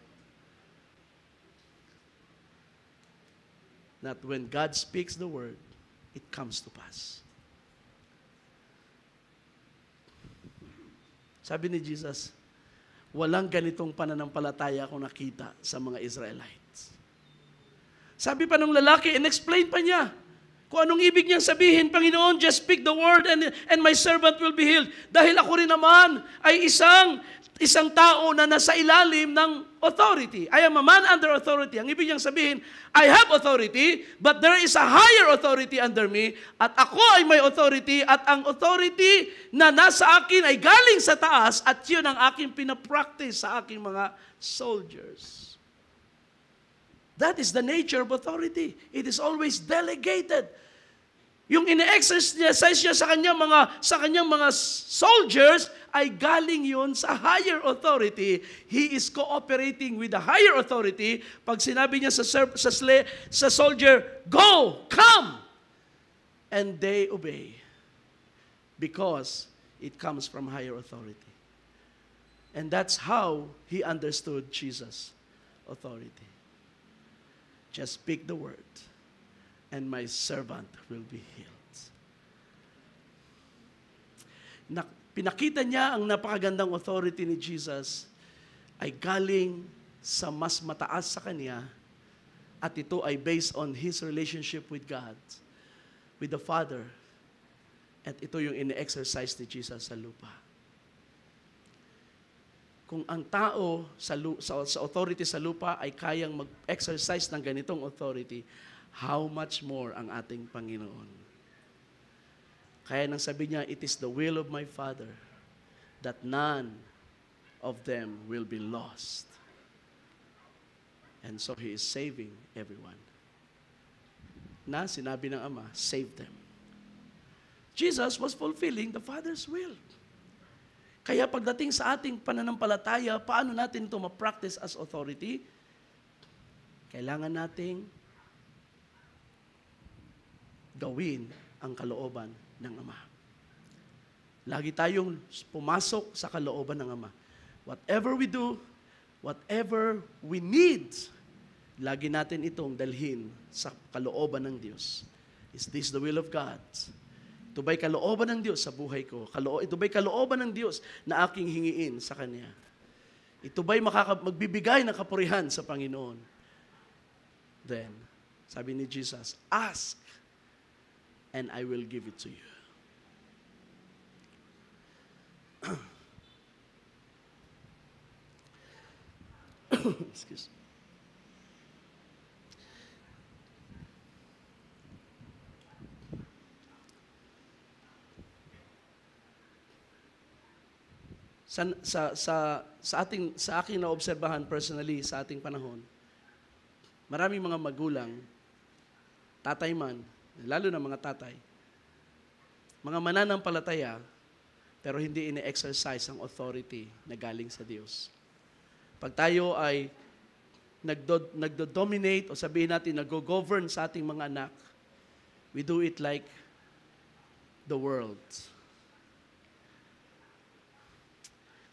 that when God speaks the word, it comes to pass. Sabi ni Jesus, walang ganitong pananampalataya akong nakita sa mga Israelites. Sabi pa ng lalaki, and explain pa niya, kung anong ibig niyang sabihin, Panginoon, just speak the word and, and my servant will be healed. Dahil ako rin naman ay isang isang tao na nasa ilalim ng authority. I am a man under authority. Ang ibig niyang sabihin, I have authority, but there is a higher authority under me, at ako ay may authority, at ang authority na nasa akin ay galing sa taas, at yun ang aking pinapractice sa aking mga soldiers. That is the nature of authority. It is always delegated. Yung ine-exercise niya sa kanyang mga, sa kanyang mga soldiers ay galing yon sa higher authority. He is cooperating with the higher authority. Pag sinabi niya sa, serp, sa, sle, sa soldier, Go! Come! And they obey. Because it comes from higher authority. And that's how he understood Jesus' authority. Just speak the word and my servant will be healed. Na, pinakita niya ang napakagandang authority ni Jesus ay galing sa mas mataas sa kanya at ito ay based on his relationship with God, with the Father. At ito yung in-exercise ni Jesus sa lupa. Kung ang tao sa, sa, sa authority sa lupa ay kayang mag-exercise ng ganitong authority, how much more ang ating Panginoon. Kaya nang sabi niya, it is the will of my Father that none of them will be lost. And so He is saving everyone. Na sinabi ng Ama, save them. Jesus was fulfilling the Father's will. Kaya pagdating sa ating pananampalataya, paano natin ito ma-practice as authority? Kailangan nating gawin ang kalooban ng Ama. Lagi tayong pumasok sa kalooban ng Ama. Whatever we do, whatever we need, lagi natin itong dalhin sa kalooban ng Diyos. Is this the will of God? Ito ba'y kalooban ng Diyos sa buhay ko? Kaloo, ito ba'y kalooban ng Diyos na aking hingiin sa Kanya? Ito ba'y makaka- magbibigay ng kapurihan sa Panginoon? Then, sabi ni Jesus, ask and I will give it to you. Excuse me. sa sa sa sa ating sa akin na obserbahan personally sa ating panahon maraming mga magulang tatay man lalo na mga tatay, mga mananampalataya, pero hindi ine-exercise ang authority na galing sa Diyos. Pag tayo ay nagdo, nagdo-dominate o sabihin natin nag-govern sa ating mga anak, we do it like the world.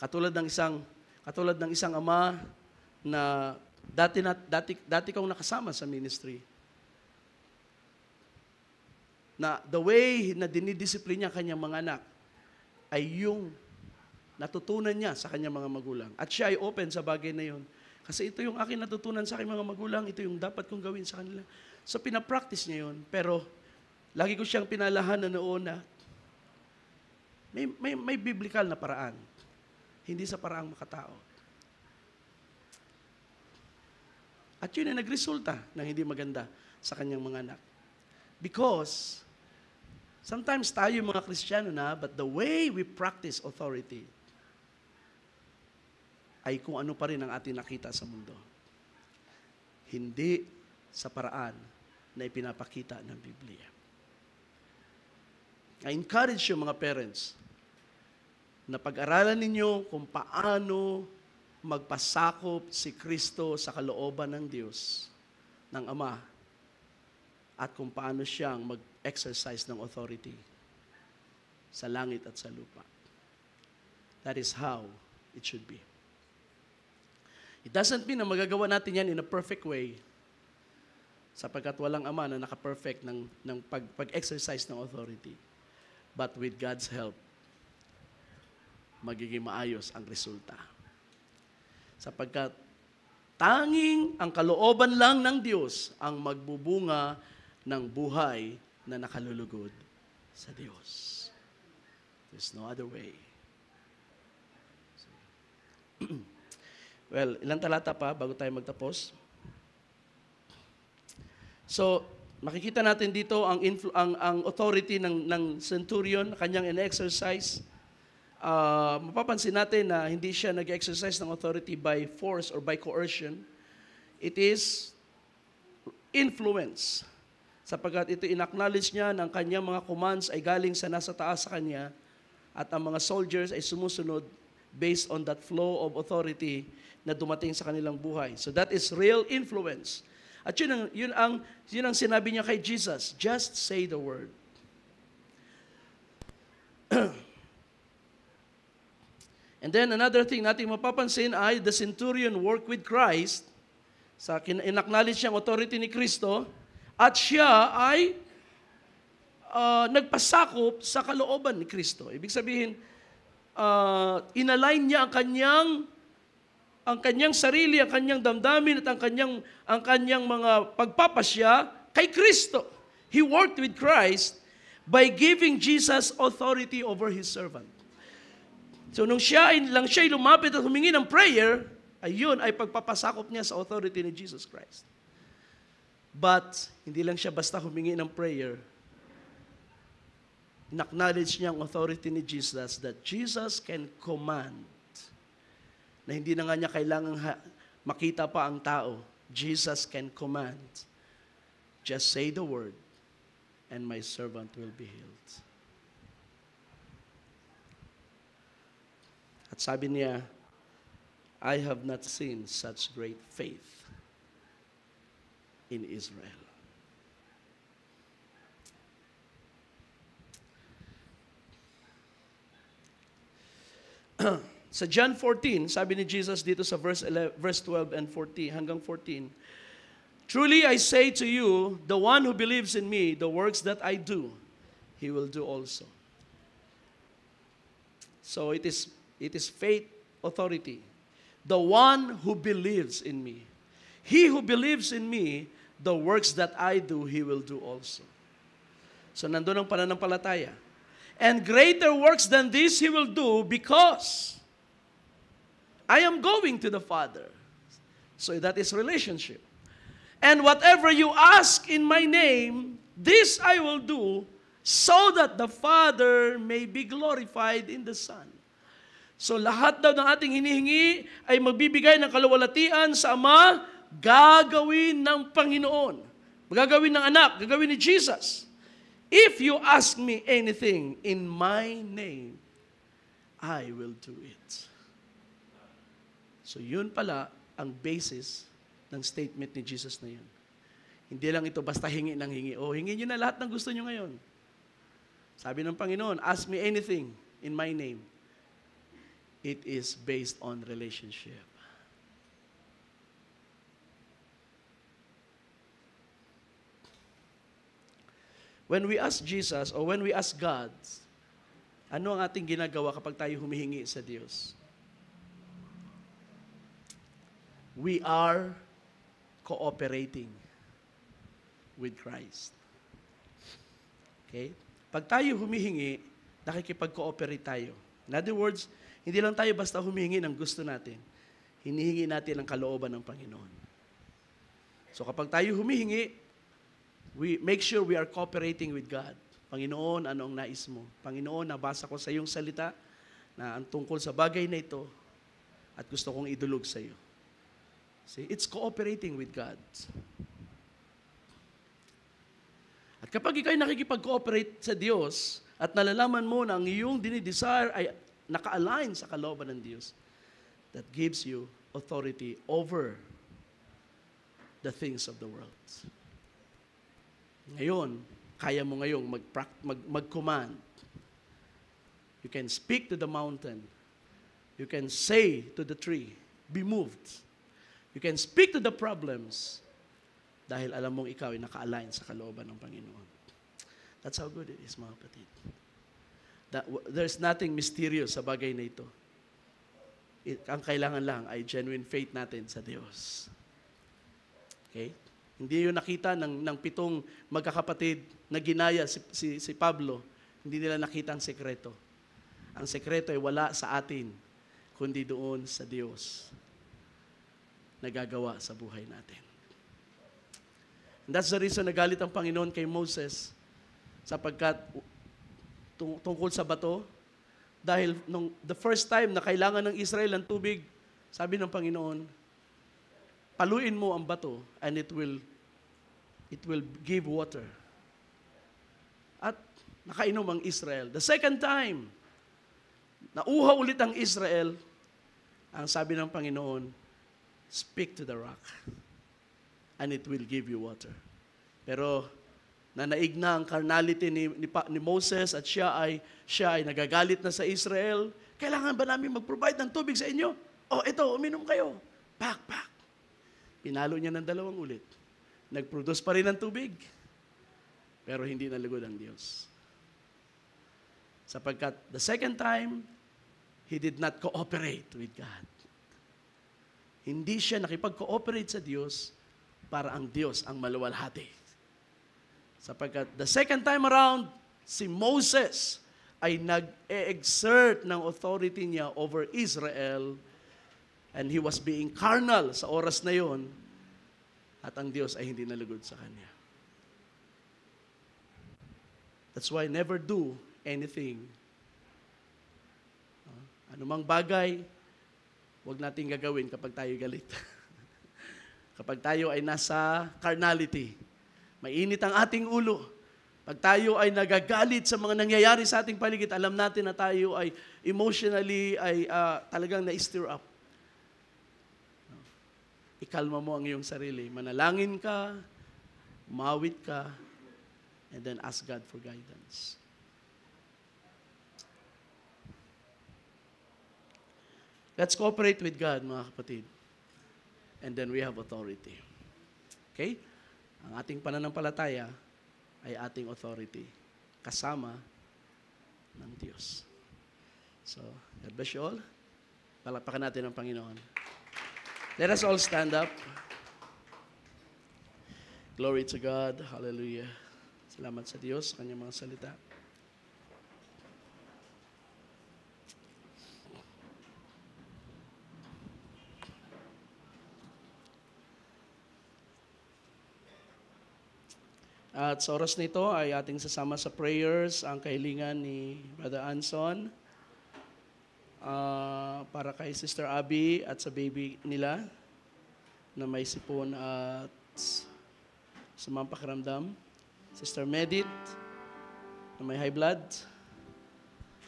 Katulad ng isang katulad ng isang ama na dati na, dati dati kong nakasama sa ministry na the way na dinidisiplina niya kanyang mga anak ay yung natutunan niya sa kanyang mga magulang. At siya ay open sa bagay na yon. Kasi ito yung akin natutunan sa aking mga magulang, ito yung dapat kong gawin sa kanila. So pinapractice niya yon. Pero lagi ko siyang pinalahan na noon na may, may, may biblical na paraan. Hindi sa paraang makatao. At yun ay nagresulta ng hindi maganda sa kanyang mga anak. Because, sometimes tayo mga Kristiyano na, but the way we practice authority ay kung ano pa rin ang ating nakita sa mundo. Hindi sa paraan na ipinapakita ng Biblia. I encourage you mga parents na pag-aralan ninyo kung paano magpasakop si Kristo sa kalooban ng Diyos, ng Ama at kung paano siyang mag-exercise ng authority sa langit at sa lupa. That is how it should be. It doesn't mean na magagawa natin yan in a perfect way sapagkat walang ama na naka-perfect ng, ng pag, pag-exercise ng authority. But with God's help, magiging maayos ang resulta. Sapagkat tanging ang kalooban lang ng Diyos ang magbubunga ng buhay na nakalulugod sa Diyos. There's no other way. well, ilang talata pa bago tayo magtapos? So, makikita natin dito ang, influ- ang, ang authority ng, ng centurion, kanyang in-exercise. Uh, mapapansin natin na hindi siya nag-exercise ng authority by force or by coercion. It is influence sapagkat ito inacknowledge niya ng kanyang mga commands ay galing sa nasa taas sa kanya at ang mga soldiers ay sumusunod based on that flow of authority na dumating sa kanilang buhay. So that is real influence. At yun ang, yun ang, yun ang sinabi niya kay Jesus, just say the word. And then another thing natin mapapansin ay the centurion worked with Christ. Sa kin- inacknowledge niyang authority ni Kristo, at siya ay uh, nagpasakop sa kalooban ni Kristo. Ibig sabihin, uh, ah, inalign niya ang kanyang ang kanyang sarili, ang kanyang damdamin at ang kanyang ang kanyang mga pagpapasya kay Kristo. He worked with Christ by giving Jesus authority over his servant. So nung siya lang siya lumapit at humingi ng prayer, ayun ay pagpapasakop niya sa authority ni Jesus Christ. But, hindi lang siya basta humingi ng prayer. Inacknowledge niya ang authority ni Jesus that Jesus can command na hindi na nga niya kailangan ha- makita pa ang tao. Jesus can command. Just say the word and my servant will be healed. At sabi niya, I have not seen such great faith. in Israel. sa John 14, sabi ni Jesus dito sa verse, 11, verse 12 and 14, hanggang 14, Truly I say to you, the one who believes in me, the works that I do, he will do also. So it is, it is faith authority. The one who believes in me. He who believes in me the works that I do, He will do also. So nandun ang pananampalataya. And greater works than this He will do because I am going to the Father. So that is relationship. And whatever you ask in my name, this I will do so that the Father may be glorified in the Son. So lahat daw ng ating hinihingi ay magbibigay ng kaluwalatian sa Ama gagawin ng Panginoon. Gagawin ng anak, gagawin ni Jesus. If you ask me anything in my name, I will do it. So yun pala ang basis ng statement ni Jesus na yun. Hindi lang ito basta hingi ng hingi. O, hingi nyo na lahat ng gusto nyo ngayon. Sabi ng Panginoon, ask me anything in my name. It is based on relationship. When we ask Jesus or when we ask God, ano ang ating ginagawa kapag tayo humihingi sa Diyos? We are cooperating with Christ. Okay? Pag tayo humihingi, nakikipag-cooperate tayo. In other words, hindi lang tayo basta humihingi ng gusto natin. Hinihingi natin ang kalooban ng Panginoon. So kapag tayo humihingi, we make sure we are cooperating with God. Panginoon, ano ang nais mo? Panginoon, nabasa ko sa iyong salita na ang tungkol sa bagay na ito at gusto kong idulog sa iyo. See, it's cooperating with God. At kapag ikaw ay nakikipag-cooperate sa Diyos at nalalaman mo na ang iyong dinidesire ay naka-align sa kalooban ng Diyos, that gives you authority over the things of the world. Ngayon, kaya mo ngayong mag, mag, mag-command. You can speak to the mountain. You can say to the tree, be moved. You can speak to the problems dahil alam mong ikaw ay naka-align sa kalooban ng Panginoon. That's how good it is, mga kapatid. That, there's nothing mysterious sa bagay na ito. It, ang kailangan lang ay genuine faith natin sa Diyos. Okay? Hindi yun nakita ng, ng pitong magkakapatid na ginaya si, si, si Pablo. Hindi nila nakita ang sekreto. Ang sekreto ay wala sa atin, kundi doon sa Diyos nagagawa sa buhay natin. And that's the reason nagalit ang Panginoon kay Moses sapagkat tung- tungkol sa bato, dahil nung the first time na kailangan ng Israel ng tubig, sabi ng Panginoon, paluin mo ang bato and it will it will give water. At nakainom ang Israel. The second time, nauha ulit ang Israel, ang sabi ng Panginoon, speak to the rock and it will give you water. Pero nanaig na ang carnality ni, ni, ni Moses at siya ay, siya ay nagagalit na sa Israel. Kailangan ba namin mag-provide ng tubig sa inyo? O oh, ito, uminom kayo. Pak, pak. Pinalo niya ng dalawang ulit. Nag-produce pa rin ng tubig. Pero hindi nalugod ang Diyos. Sapagkat the second time, he did not cooperate with God. Hindi siya nakipag-cooperate sa Diyos para ang Diyos ang maluwalhati. Sapagkat the second time around, si Moses ay nag-exert ng authority niya over Israel and he was being carnal sa oras na yon at ang Diyos ay hindi nalugod sa kanya. That's why never do anything. Anumang bagay, huwag natin gagawin kapag tayo galit. kapag tayo ay nasa carnality, mainit ang ating ulo. Pag tayo ay nagagalit sa mga nangyayari sa ating paligid, alam natin na tayo ay emotionally ay uh, talagang na-stir up ikalma mo ang iyong sarili. Manalangin ka, umawit ka, and then ask God for guidance. Let's cooperate with God, mga kapatid. And then we have authority. Okay? Ang ating pananampalataya ay ating authority kasama ng Diyos. So, God bless you all. Palakpakan natin ang Panginoon. Let us all stand up. Glory to God. Hallelujah. Salamat sa Diyos sa kanyang mga salita. At sa oras nito ay ating sasama sa prayers ang kahilingan ni Brother Anson uh, para kay Sister Abby at sa baby nila na may sipon at sumang pakiramdam. Sister Medit na may high blood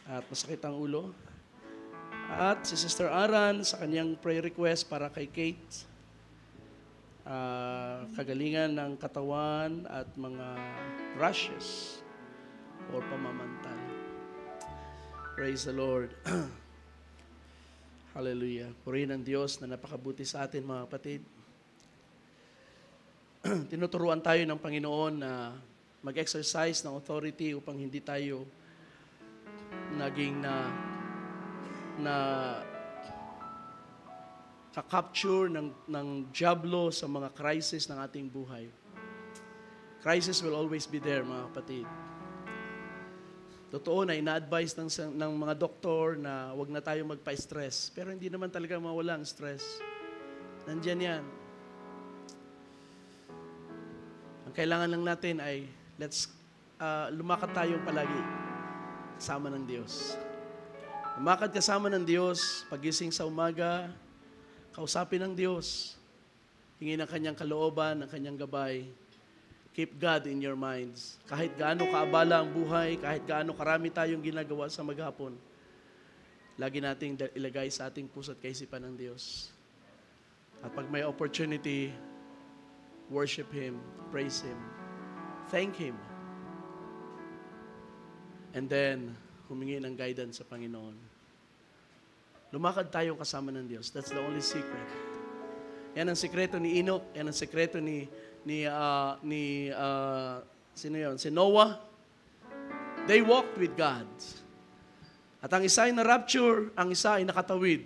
at masakit ang ulo. At si Sister Aran sa kanyang prayer request para kay Kate. Uh, kagalingan ng katawan at mga rashes or pamamantan. Praise the Lord. Hallelujah. Purihin ang Diyos na napakabuti sa atin mga kapatid. Tinuturuan tayo ng Panginoon na mag-exercise ng authority upang hindi tayo naging na na ka-capture ng, ng jablo sa mga crisis ng ating buhay. Crisis will always be there, mga kapatid. Totoo na ina-advise ng, ng mga doktor na wag na tayo magpa-stress. Pero hindi naman talaga mawala ang stress. Nandiyan yan. Ang kailangan lang natin ay let's uh, lumakad tayong palagi kasama ng Diyos. Lumakad kasama ng Diyos, pagising sa umaga, kausapin ng Diyos, hingin ang kanyang kalooban, ang kanyang gabay, Keep God in your minds. Kahit gaano kaabala ang buhay, kahit gaano karami tayong ginagawa sa maghapon, lagi nating ilagay sa ating puso at kaisipan ng Diyos. At pag may opportunity, worship Him, praise Him, thank Him. And then, humingi ng guidance sa Panginoon. Lumakad tayo kasama ng Diyos. That's the only secret. Yan ang sekreto ni Enoch, yan ang sekreto ni ni uh, ni uh, sino yon? Si Noah. They walked with God. At ang isa ay na-rapture, ang isa ay nakatawid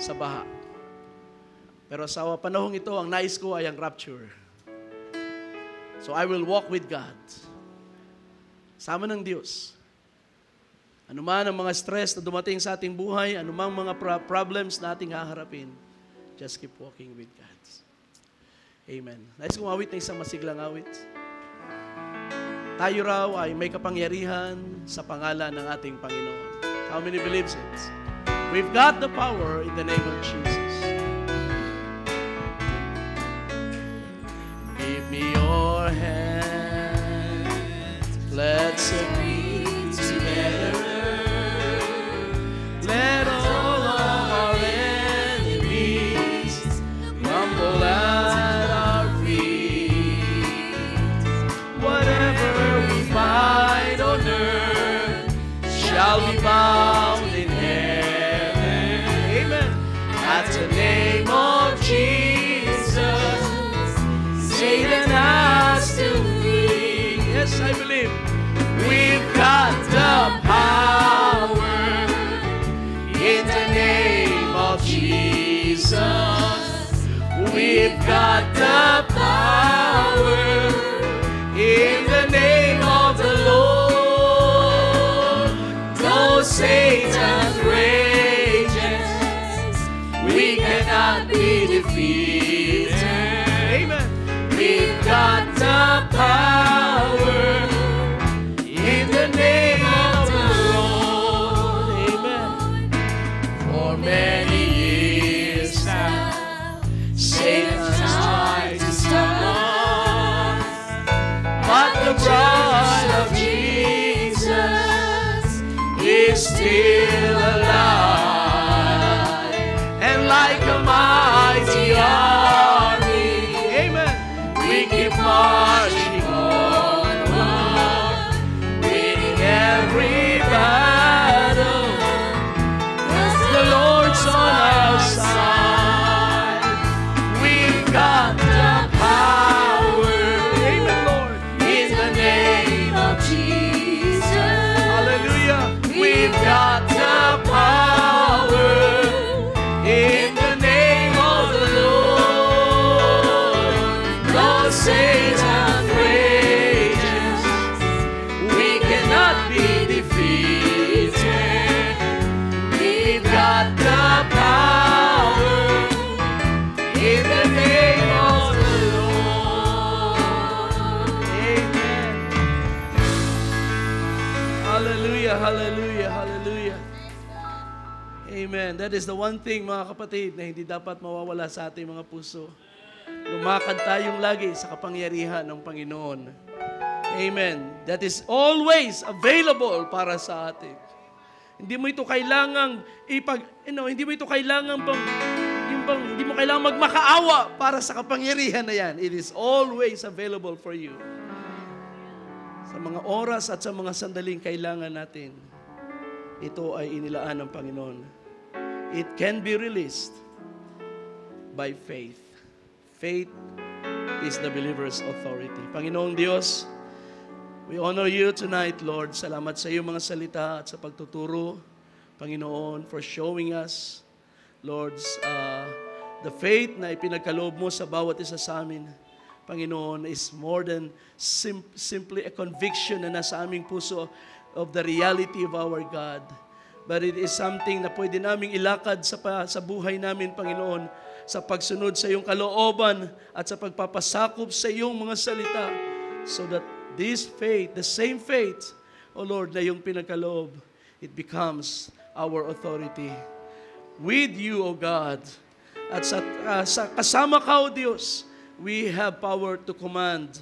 sa baha. Pero sa panahong ito, ang nais ko ay ang rapture. So I will walk with God. Sama ng Diyos. anuman ang mga stress na dumating sa ating buhay, anumang mga problems na ating haharapin, just keep walking with God. Amen. Nais kumawit na isang masiglang awit. Tayo raw ay may kapangyarihan sa pangalan ng ating Panginoon. How many believes it? We've got the power in the name of Jesus. still alive and like a mile. That is the one thing, mga kapatid, na hindi dapat mawawala sa ating mga puso. Lumakad tayong lagi sa kapangyarihan ng Panginoon. Amen. That is always available para sa atin. Hindi mo ito kailangang ipag, you know, hindi mo ito kailangang pang, yung bang, hindi mo kailangang magmakaawa para sa kapangyarihan na yan. It is always available for you. Sa mga oras at sa mga sandaling kailangan natin, ito ay inilaan ng Panginoon. It can be released by faith. Faith is the believer's authority. Panginoong Diyos, we honor you tonight, Lord. Salamat sa iyong mga salita at sa pagtuturo, Panginoon, for showing us, Lord, uh, the faith na ipinagkaloob mo sa bawat isa sa amin. Panginoon, is more than sim- simply a conviction na nasa aming puso of the reality of our God but it is something na pwede naming ilakad sa, sa buhay namin, Panginoon, sa pagsunod sa iyong kalooban at sa pagpapasakop sa iyong mga salita so that this faith, the same faith, O Lord, na iyong pinagkaloob, it becomes our authority. With you, O God, at sa, uh, sa kasama ka, O Diyos, we have power to command,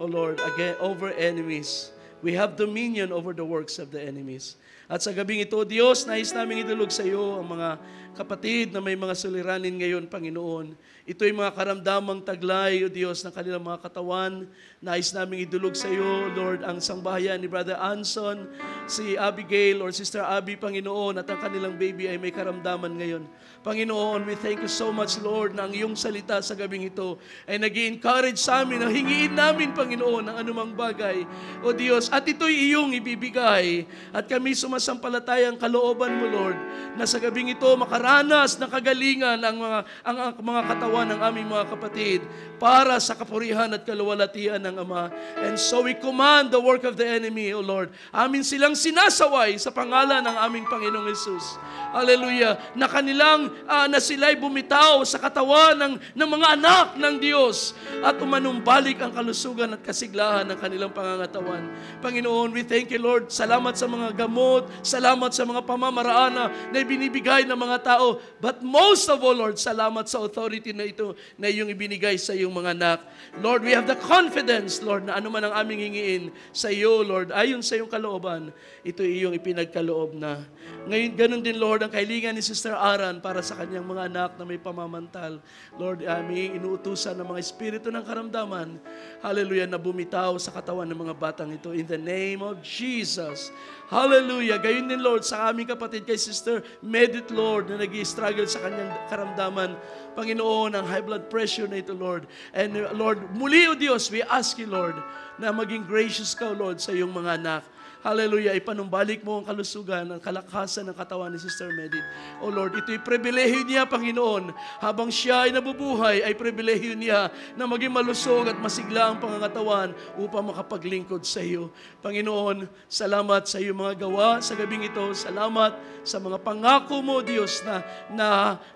O Lord, again, over enemies. We have dominion over the works of the enemies. At sa gabing ito, Diyos, nais namin idulog sa iyo ang mga kapatid na may mga suliranin ngayon, Panginoon. Ito'y mga karamdamang taglay, O Diyos, ng kanilang mga katawan. Nais namin idulog sa iyo, Lord, ang sangbahayan ni Brother Anson, si Abigail or Sister Abby, Panginoon, at ang kanilang baby ay may karamdaman ngayon. Panginoon, we thank you so much, Lord, na ang iyong salita sa gabing ito ay nag encourage sa amin, na hingiin namin, Panginoon, ang anumang bagay. O Diyos, at ito'y iyong ibibigay. At kami sumasampalataya ang kalooban mo, Lord, na sa gabing ito makaranas ng kagalingan ang mga, ang, ang mga katawan ginawa ng aming mga kapatid para sa kapurihan at kaluwalatian ng Ama. And so we command the work of the enemy, O Lord. Amin silang sinasaway sa pangalan ng aming Panginoong Yesus. Hallelujah. Na kanilang, uh, na sila'y bumitaw sa katawan ng, ng mga anak ng Diyos at umanumbalik ang kalusugan at kasiglahan ng kanilang pangangatawan. Panginoon, we thank you, Lord. Salamat sa mga gamot, salamat sa mga pamamaraan na, na binibigay ng mga tao. But most of all, Lord, salamat sa authority na na ito na iyong ibinigay sa iyong mga anak. Lord, we have the confidence, Lord, na anuman ang aming hingiin sa iyo, Lord, ayon sa iyong kalooban, ito iyong ipinagkaloob na. Ngayon, ganun din, Lord, ang kailingan ni Sister Aran para sa kanyang mga anak na may pamamantal. Lord, aming inuutusan ng mga espiritu ng karamdaman, hallelujah, na bumitaw sa katawan ng mga batang ito. In the name of Jesus, Hallelujah. Gayun din, Lord, sa aming kapatid, kay Sister Medit, Lord, na nag struggle sa kanyang karamdaman. Panginoon, ang high blood pressure na ito, Lord. And uh, Lord, muli, O Diyos, we ask you, Lord, na maging gracious ka, Lord, sa iyong mga anak. Hallelujah. Ipanumbalik mo ang kalusugan, ang kalakasan ng katawan ni Sister Medit. O oh Lord, ito'y pribilehiyo niya, Panginoon. Habang siya ay nabubuhay, ay pribilehiyo niya na maging malusog at masigla ang pangangatawan upang makapaglingkod sa iyo. Panginoon, salamat sa iyong mga gawa sa gabing ito. Salamat sa mga pangako mo, Diyos, na, na,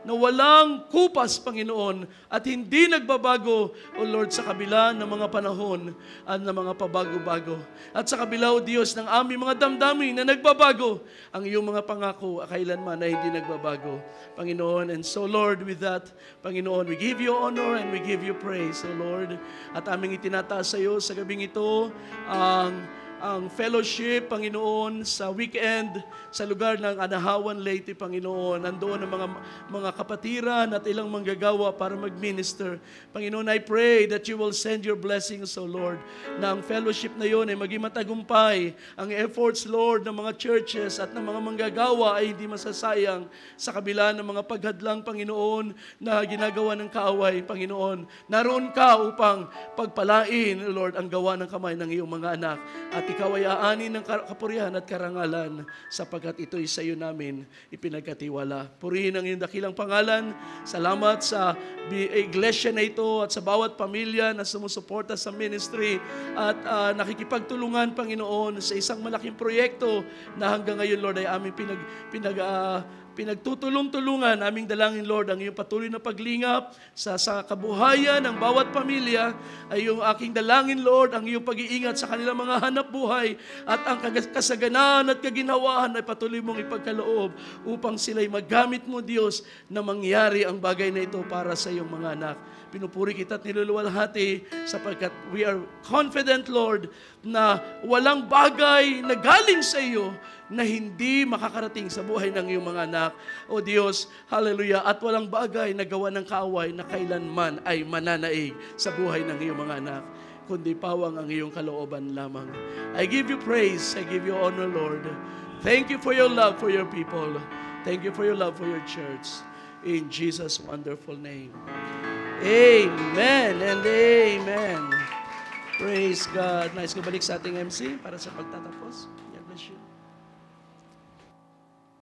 na walang kupas, Panginoon, at hindi nagbabago, O Lord, sa kabila ng mga panahon at ng mga pabago-bago. At sa kabila, O Diyos, ng aming mga damdamin na nagbabago. Ang iyong mga pangako ah, kailanman ay hindi nagbabago. Panginoon, and so Lord, with that, Panginoon, we give you honor and we give you praise, O Lord. At aming itinataas sa iyo sa gabing ito ang... Um, ang fellowship, Panginoon, sa weekend, sa lugar ng Anahawan, Leyte, Panginoon. Nandoon ang mga, mga kapatiran at ilang manggagawa para mag-minister. Panginoon, I pray that you will send your blessings, O Lord, na ang fellowship na yon ay maging matagumpay. Ang efforts, Lord, ng mga churches at ng mga manggagawa ay hindi masasayang sa kabila ng mga paghadlang, Panginoon, na ginagawa ng kaaway, Panginoon. Naroon ka upang pagpalain, Lord, ang gawa ng kamay ng iyong mga anak at ikaw ay aani ng kapurihan at karangalan sapagkat ito'y sa iyo namin ipinagkatiwala. Purihin ang iyong dakilang pangalan. Salamat sa iglesia na ito at sa bawat pamilya na sumusuporta sa ministry at uh, nakikipagtulungan, Panginoon, sa isang malaking proyekto na hanggang ngayon, Lord, ay aming pinag, pinag uh, pinagtutulong-tulungan aming dalangin, Lord, ang iyong patuloy na paglingap sa, sa kabuhayan ng bawat pamilya ay yung aking dalangin, Lord, ang iyong pag-iingat sa kanilang mga hanap buhay at ang kasaganaan at kaginawaan ay patuloy mong ipagkaloob upang sila'y magamit mo, Diyos, na mangyari ang bagay na ito para sa iyong mga anak. Pinupuri kita at niluluwalhati sapagkat we are confident, Lord, na walang bagay na galing sa iyo na hindi makakarating sa buhay ng iyong mga anak. O Diyos, hallelujah, at walang bagay na gawa ng kaaway na kailanman ay mananaig sa buhay ng iyong mga anak kundi pawang ang iyong kalooban lamang. I give you praise. I give you honor, Lord. Thank you for your love for your people. Thank you for your love for your church. In Jesus' wonderful name. Amen and amen. Praise God. Nice ko balik sa ating MC para sa pagtatapos.